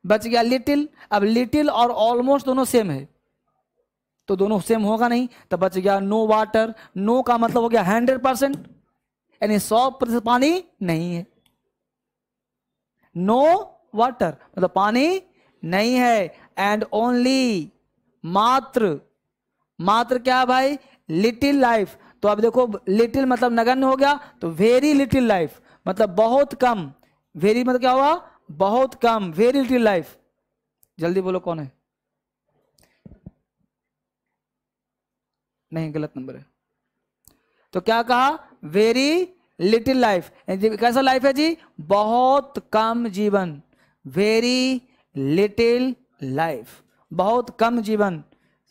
बच गया लिटिल अब लिटिल और ऑलमोस्ट दोनों सेम है तो दोनों सेम होगा नहीं तो बच गया नो वाटर नो का मतलब हो गया हंड्रेड परसेंट यानी सौ प्रतिशत पानी नहीं है नो वाटर मतलब पानी नहीं है एंड ओनली मात्र मात्र क्या भाई लिटिल लाइफ तो अब देखो लिटिल मतलब नगन हो गया तो वेरी लिटिल लाइफ मतलब बहुत कम वेरी मतलब क्या हुआ बहुत कम वेरी लिटिल लाइफ जल्दी बोलो कौन है नहीं गलत नंबर है तो क्या कहा वेरी लिटिल लाइफ कैसा लाइफ है जी बहुत कम जीवन वेरी लिटिल लाइफ बहुत कम जीवन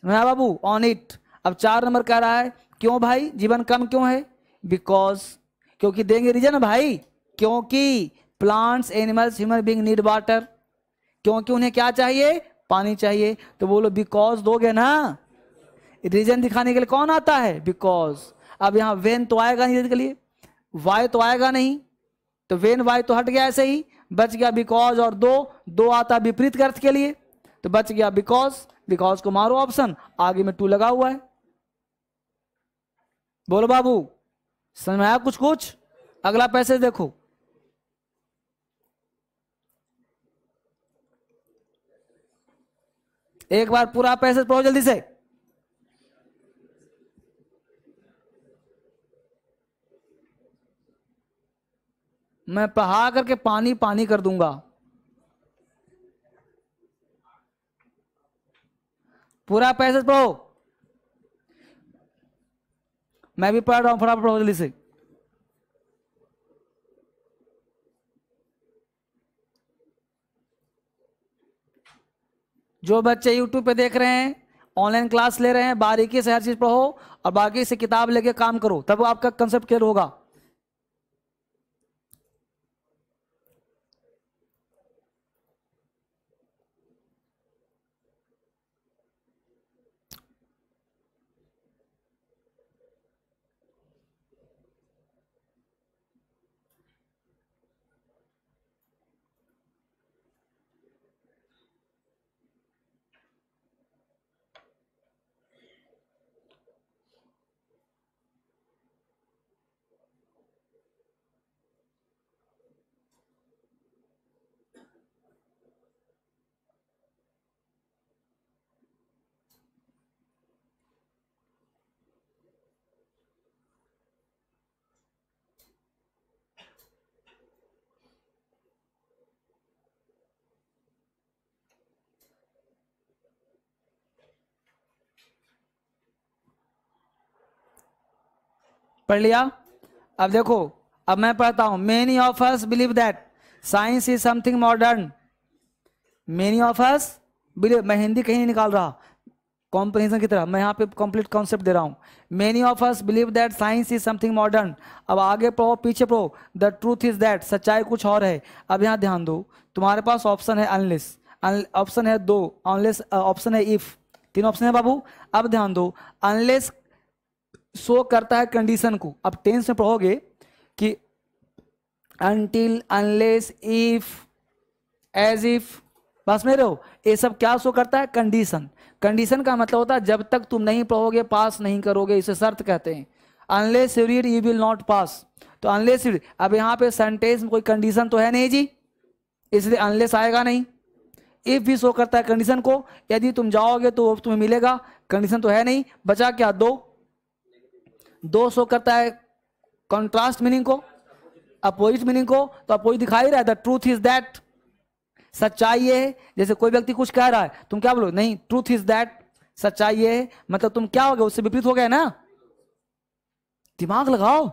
समझा बाबू ऑन इट अब चार नंबर कह रहा है क्यों भाई जीवन कम क्यों है बिकॉज क्योंकि देंगे रीजन भाई क्योंकि plants animals human being need water क्योंकि उन्हें क्या चाहिए पानी चाहिए तो बोलो बिकॉज दोगे ना रीजन दिखाने के लिए कौन आता है बिकॉज अब यहां वेन तो आएगा नहीं रीजन के लिए वाई तो आएगा नहीं तो वेन वाई तो हट गया ऐसे ही बच गया बिकॉज और दो दो आता विपरीत अर्थ के लिए तो बच गया बिकॉज बिकॉज को मारो ऑप्शन आगे में टू लगा हुआ है बोलो बाबू समझ में आया कुछ कुछ अगला पैसेज देखो एक बार पूरा पैसेज पढ़ो जल्दी से मैं बहा करके पानी पानी कर दूंगा पूरा पैसेज पढ़ो मैं भी पढ़ रहा हूं फटाफट पढ़ो जल्दी से जो बच्चे YouTube पे देख रहे हैं ऑनलाइन क्लास ले रहे हैं बारीकी से हर चीज़ पढ़ो और बाकी से किताब लेके काम करो तब आपका कंसेप्ट क्लियर होगा पढ़ लिया अब देखो अब मैं पढ़ता हूं many of us believe that science is something modern many of us believe मैं हिंदी कहीं नहीं निकाल रहा कॉम्प्रिहेंशन की तरह मैं यहाँ पे कंप्लीट कॉन्सेप्ट दे रहा हूँ many of us believe that science is something modern अब आगे पढ़ो पीछे पढ़ो द ट्रूथ इज दैट सच्चाई कुछ और है अब यहाँ ध्यान दो तुम्हारे पास ऑप्शन है अनलिस ऑप्शन है दो अनलेस ऑप्शन uh, है इफ तीन ऑप्शन है बाबू अब ध्यान दो अनलेस शो करता है कंडीशन को अब टेंस में पढ़ोगे कि until unless if as if बस में रहो ये सब क्या शो करता है कंडीशन कंडीशन का मतलब होता है जब तक तुम नहीं पढ़ोगे पास नहीं करोगे इसे शर्त कहते हैं unless you read you will not pass तो अनलेस यू अब यहाँ पे सेंटेंस में कोई कंडीशन तो है नहीं जी इसलिए अनलेस आएगा नहीं इफ भी शो करता है कंडीशन को यदि तुम जाओगे तो तुम्हें मिलेगा कंडीशन तो है नहीं बचा क्या दो दो शो करता है कॉन्ट्रास्ट मीनिंग को अपोजिट मीनिंग को तो अपोजिट दिखाई रहा है द ट्रूथ इज दैट सच्चाई ये जैसे कोई व्यक्ति कुछ कह रहा है तुम क्या बोलो नहीं ट्रूथ इज दैट सच्चाई ये मतलब तुम क्या हो गए उससे विपरीत हो गए ना दिमाग लगाओ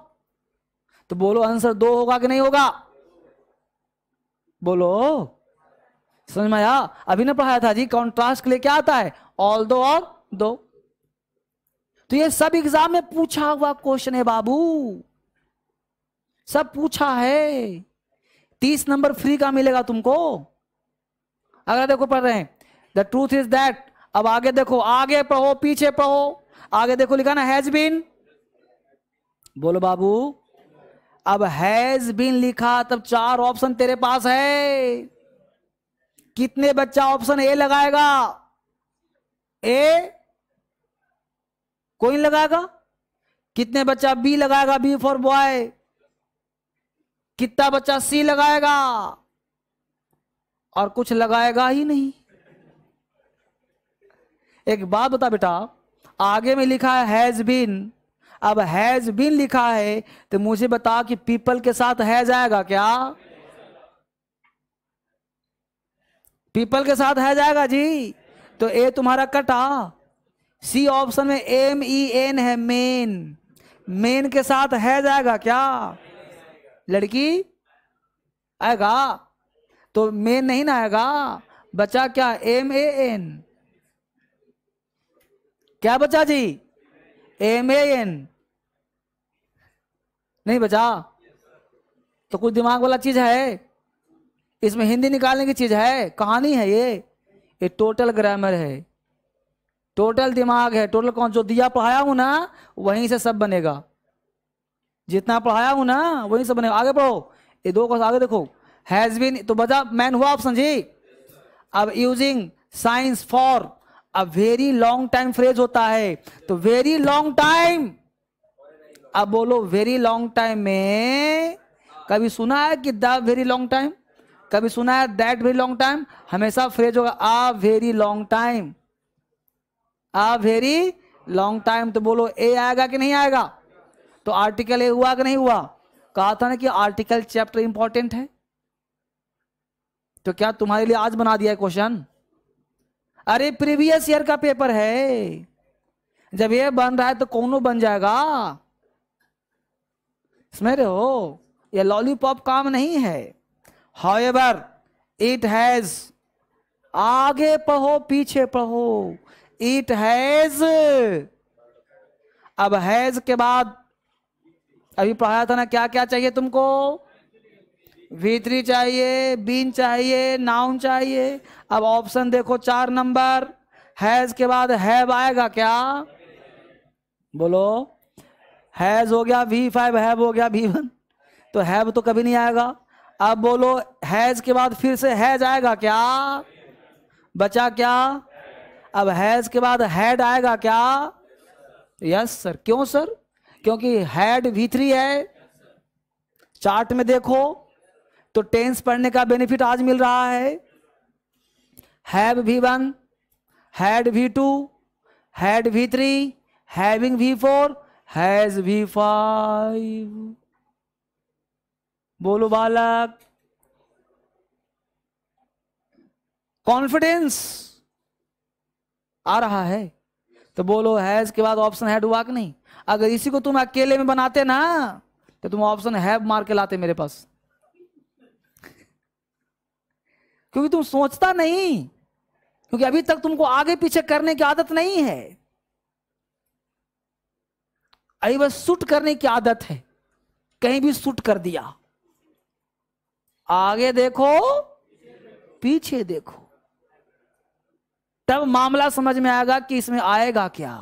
तो बोलो आंसर दो होगा कि नहीं होगा बोलो समझ में आया अभी ना पढ़ाया था जी कॉन्ट्रास्ट के लिए क्या आता है ऑल दो और दो तो ये सब एग्जाम में पूछा हुआ क्वेश्चन है बाबू सब पूछा है तीस नंबर फ्री का मिलेगा तुमको अगला देखो पढ़ रहे हैं द ट्रूथ इज दैट अब आगे देखो आगे पढ़ो पीछे पढ़ो आगे देखो लिखा ना हैज बीन बोलो बाबू अब हैज बीन लिखा तब चार ऑप्शन तेरे पास है कितने बच्चा ऑप्शन ए लगाएगा ए कोई लगाएगा कितने बच्चा बी लगाएगा बी फॉर बॉय कितना बच्चा सी लगाएगा और कुछ लगाएगा ही नहीं एक बात बता बेटा आगे में लिखा है हैज बीन अब हैज बीन लिखा है तो मुझे बता कि पीपल के साथ है जाएगा क्या पीपल के साथ है जाएगा जी तो ए तुम्हारा कटा सी ऑप्शन में एम ई एन है मेन मेन के साथ है जाएगा क्या लड़की आएगा तो मेन नहीं ना आएगा बचा क्या एम ए एन क्या बचा जी एम ए एन नहीं बचा तो कुछ दिमाग वाला चीज है इसमें हिंदी निकालने की चीज है कहानी है ये ये टोटल ग्रामर है टोटल दिमाग है टोटल कौन जो दिया पढ़ाया हूं ना वहीं से सब बनेगा जितना पढ़ाया हूं ना वहीं से बनेगा आगे पढ़ो ये दो क्वेश्चन आगे देखो हैज बीन तो बजा मैन हुआ आप जी अब using science for a very long time phrase होता है तो वेरी लॉन्ग टाइम अब बोलो वेरी लॉन्ग टाइम में कभी सुना है कि द वेरी लॉन्ग टाइम कभी सुना है दैट वेरी लॉन्ग टाइम हमेशा फ्रेज होगा a very long time a very long time तो बोलो ए आएगा कि नहीं आएगा तो आर्टिकल ए हुआ कि नहीं हुआ कहा था ना कि आर्टिकल चैप्टर इंपॉर्टेंट है तो क्या तुम्हारे लिए आज बना दिया है क्वेश्चन अरे प्रीवियस ईयर का पेपर है जब ये बन रहा है तो कौन बन जाएगा रहे हो ये लॉलीपॉप काम नहीं है हाउ एवर इट हैज आगे पढ़ो पीछे पढ़ो इट हैज अब हैज के बाद अभी पढ़ाया था ना क्या क्या चाहिए तुमको भीतरी चाहिए बीन चाहिए नाउन चाहिए अब ऑप्शन देखो चार नंबर हैज के बाद हैव आएगा क्या बोलो हैज हो गया वी फाइव हैव हो गया वी वन तो हैव तो कभी नहीं आएगा अब बोलो हैज के बाद फिर से हैज आएगा क्या बचा क्या अब हैज के बाद हैड आएगा क्या यस सर क्यों सर क्योंकि हैड भीतरी है चार्ट में देखो तो टेंस पढ़ने का बेनिफिट आज मिल रहा है हैव भी वन हैड भी टू हैड भी थ्री हैविंग भी फोर हैज भी फाइव बोलो बालक कॉन्फिडेंस आ रहा है तो बोलो हैज के बाद ऑप्शन हैड हुआ कि नहीं अगर इसी को तुम अकेले में बनाते ना तो तुम ऑप्शन हैव मार के लाते मेरे पास क्योंकि तुम सोचता नहीं क्योंकि अभी तक तुमको आगे पीछे करने की आदत नहीं है अभी बस सूट करने की आदत है कहीं भी सूट कर दिया आगे देखो पीछे देखो तब मामला समझ में आएगा कि इसमें आएगा क्या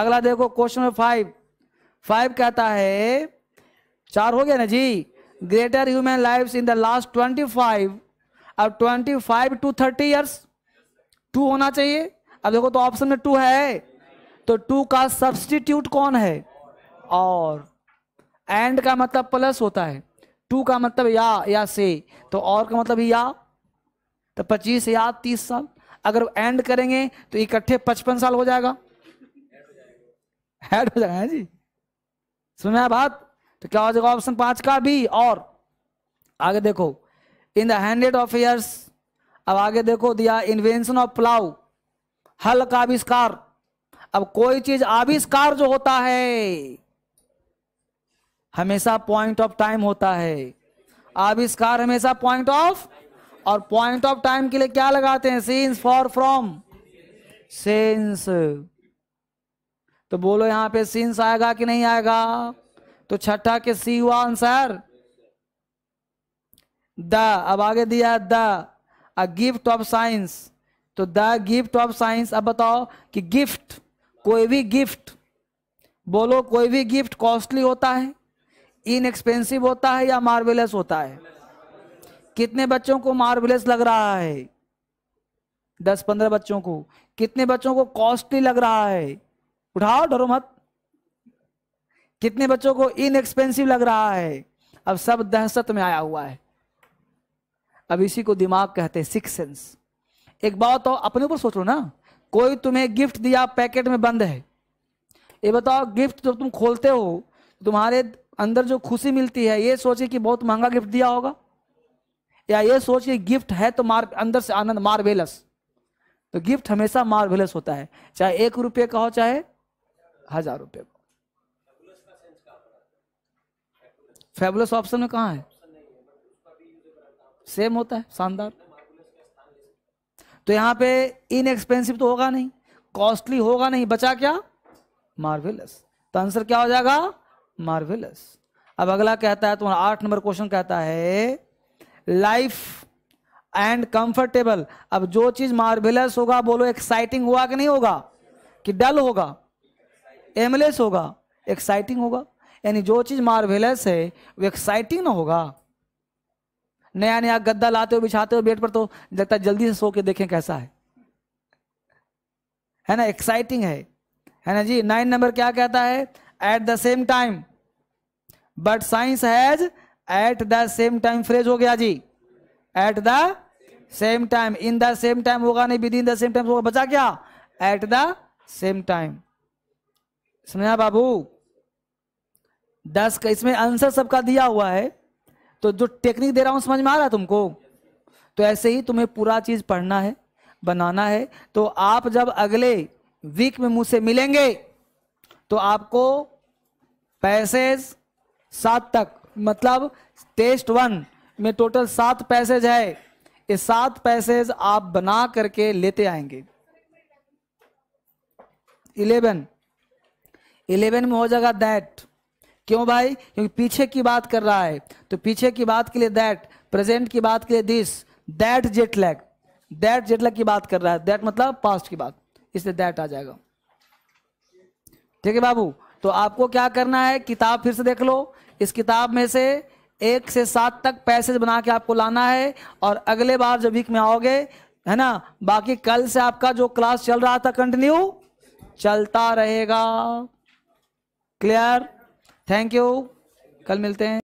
अगला देखो क्वेश्चन नंबर फाइव फाइव कहता है चार हो गया ना जी greater human life in the last twenty five अब twenty five to thirty years to होना चाहिए अब देखो तो ऑप्शन में टू है तो टू का सब्सटीट्यूट कौन है और एंड का मतलब प्लस होता है टू का मतलब या या से तो और का मतलब या तो पच्चीस या तीस साल अगर एंड करेंगे तो इकट्ठे पचपन साल हो जाएगा हेड हो जाएगा जी सुना बात तो क्या हो जाएगा ऑप्शन पांच का भी और आगे देखो in the hundred of years अब आगे देखो दिया इन्वेंशन ऑफ प्लाउ हल का आविष्कार अब कोई चीज आविष्कार जो होता है हमेशा पॉइंट ऑफ टाइम होता है आविष्कार हमेशा पॉइंट ऑफ और पॉइंट ऑफ टाइम के लिए क्या लगाते हैं सीन्स फॉर फ्रॉम सेंस तो बोलो यहां पे सीन्स आएगा कि नहीं आएगा तो छठा के सी हुआ आंसर द अब आगे दिया the a gift of science तो द गिफ्ट ऑफ साइंस अब बताओ कि गिफ्ट कोई भी गिफ्ट बोलो कोई भी गिफ्ट कॉस्टली होता है इनएक्सपेंसिव होता है या मार्वेलस होता है कितने बच्चों को मार्बलेस लग रहा है दस पंद्रह बच्चों को कितने बच्चों को कॉस्टली लग रहा है उठाओ डरो मत कितने बच्चों को इनएक्सपेंसिव लग रहा है अब सब दहशत में आया हुआ है अब इसी को दिमाग कहते हैं सिक्स सेंस एक बात तो अपने ऊपर सोच लो ना कोई तुम्हें गिफ्ट दिया पैकेट में बंद है ये बताओ गिफ्ट जब तुम खोलते हो तुम्हारे अंदर जो खुशी मिलती है ये सोचे कि बहुत महंगा गिफ्ट दिया होगा या ये सोच के गिफ्ट है तो मार अंदर से आनंद मार्वेलस तो गिफ्ट हमेशा मार्वेलस होता है चाहे एक रुपये का हो चाहे हजार रुपये का फेबुलस ऑप्शन में कहाँ है सेम होता है शानदार तो यहां पे इनएक्सपेंसिव तो होगा नहीं कॉस्टली होगा नहीं बचा क्या मार्वेलस तो आंसर क्या हो जाएगा मार्वेलस अब अगला कहता है तुम्हारा तो आठ नंबर क्वेश्चन कहता है लाइफ एंड कंफर्टेबल अब जो चीज मार्वेलस होगा बोलो एक्साइटिंग हुआ कि नहीं होगा कि डल होगा एमलेस होगा एक्साइटिंग होगा यानी जो चीज मार्वेलस है वो एक्साइटिंग ना होगा नया नया गद्दा लाते हो बिछाते हो बेड पर तो लगता जल्दी से सो के देखें कैसा है है ना एक्साइटिंग है है ना जी नाइन नंबर क्या कहता है at the same time but science has at the same time phrase हो गया जी at the same time in the same time होगा नहीं within the same time होगा बचा क्या एट द सेम टाइम समझा बाबू दस का इसमें आंसर सबका दिया हुआ है तो जो टेक्निक दे रहा हूं समझ में आ रहा है तुमको तो ऐसे ही तुम्हें पूरा चीज पढ़ना है बनाना है तो आप जब अगले वीक में मुझसे मिलेंगे तो आपको पैसेज सात तक मतलब टेस्ट वन में टोटल सात पैसेज है ये सात पैसेज आप बना करके लेते आएंगे इलेवन इलेवन में हो जाएगा दैट क्यों भाई क्योंकि पीछे की बात कर रहा है तो पीछे की बात के लिए दैट प्रेजेंट की बात के लिए this that jet lag that jet lag की बात कर रहा है दैट मतलब पास्ट की बात इसलिए दैट आ जाएगा ठीक है बाबू तो आपको क्या करना है किताब फिर से देख लो इस किताब में से एक से सात तक पैसेज बना के आपको लाना है और अगले बार जब वीक में आओगे है ना बाकी कल से आपका जो क्लास चल रहा था कंटिन्यू चलता रहेगा क्लियर थैंक यू कल मिलते हैं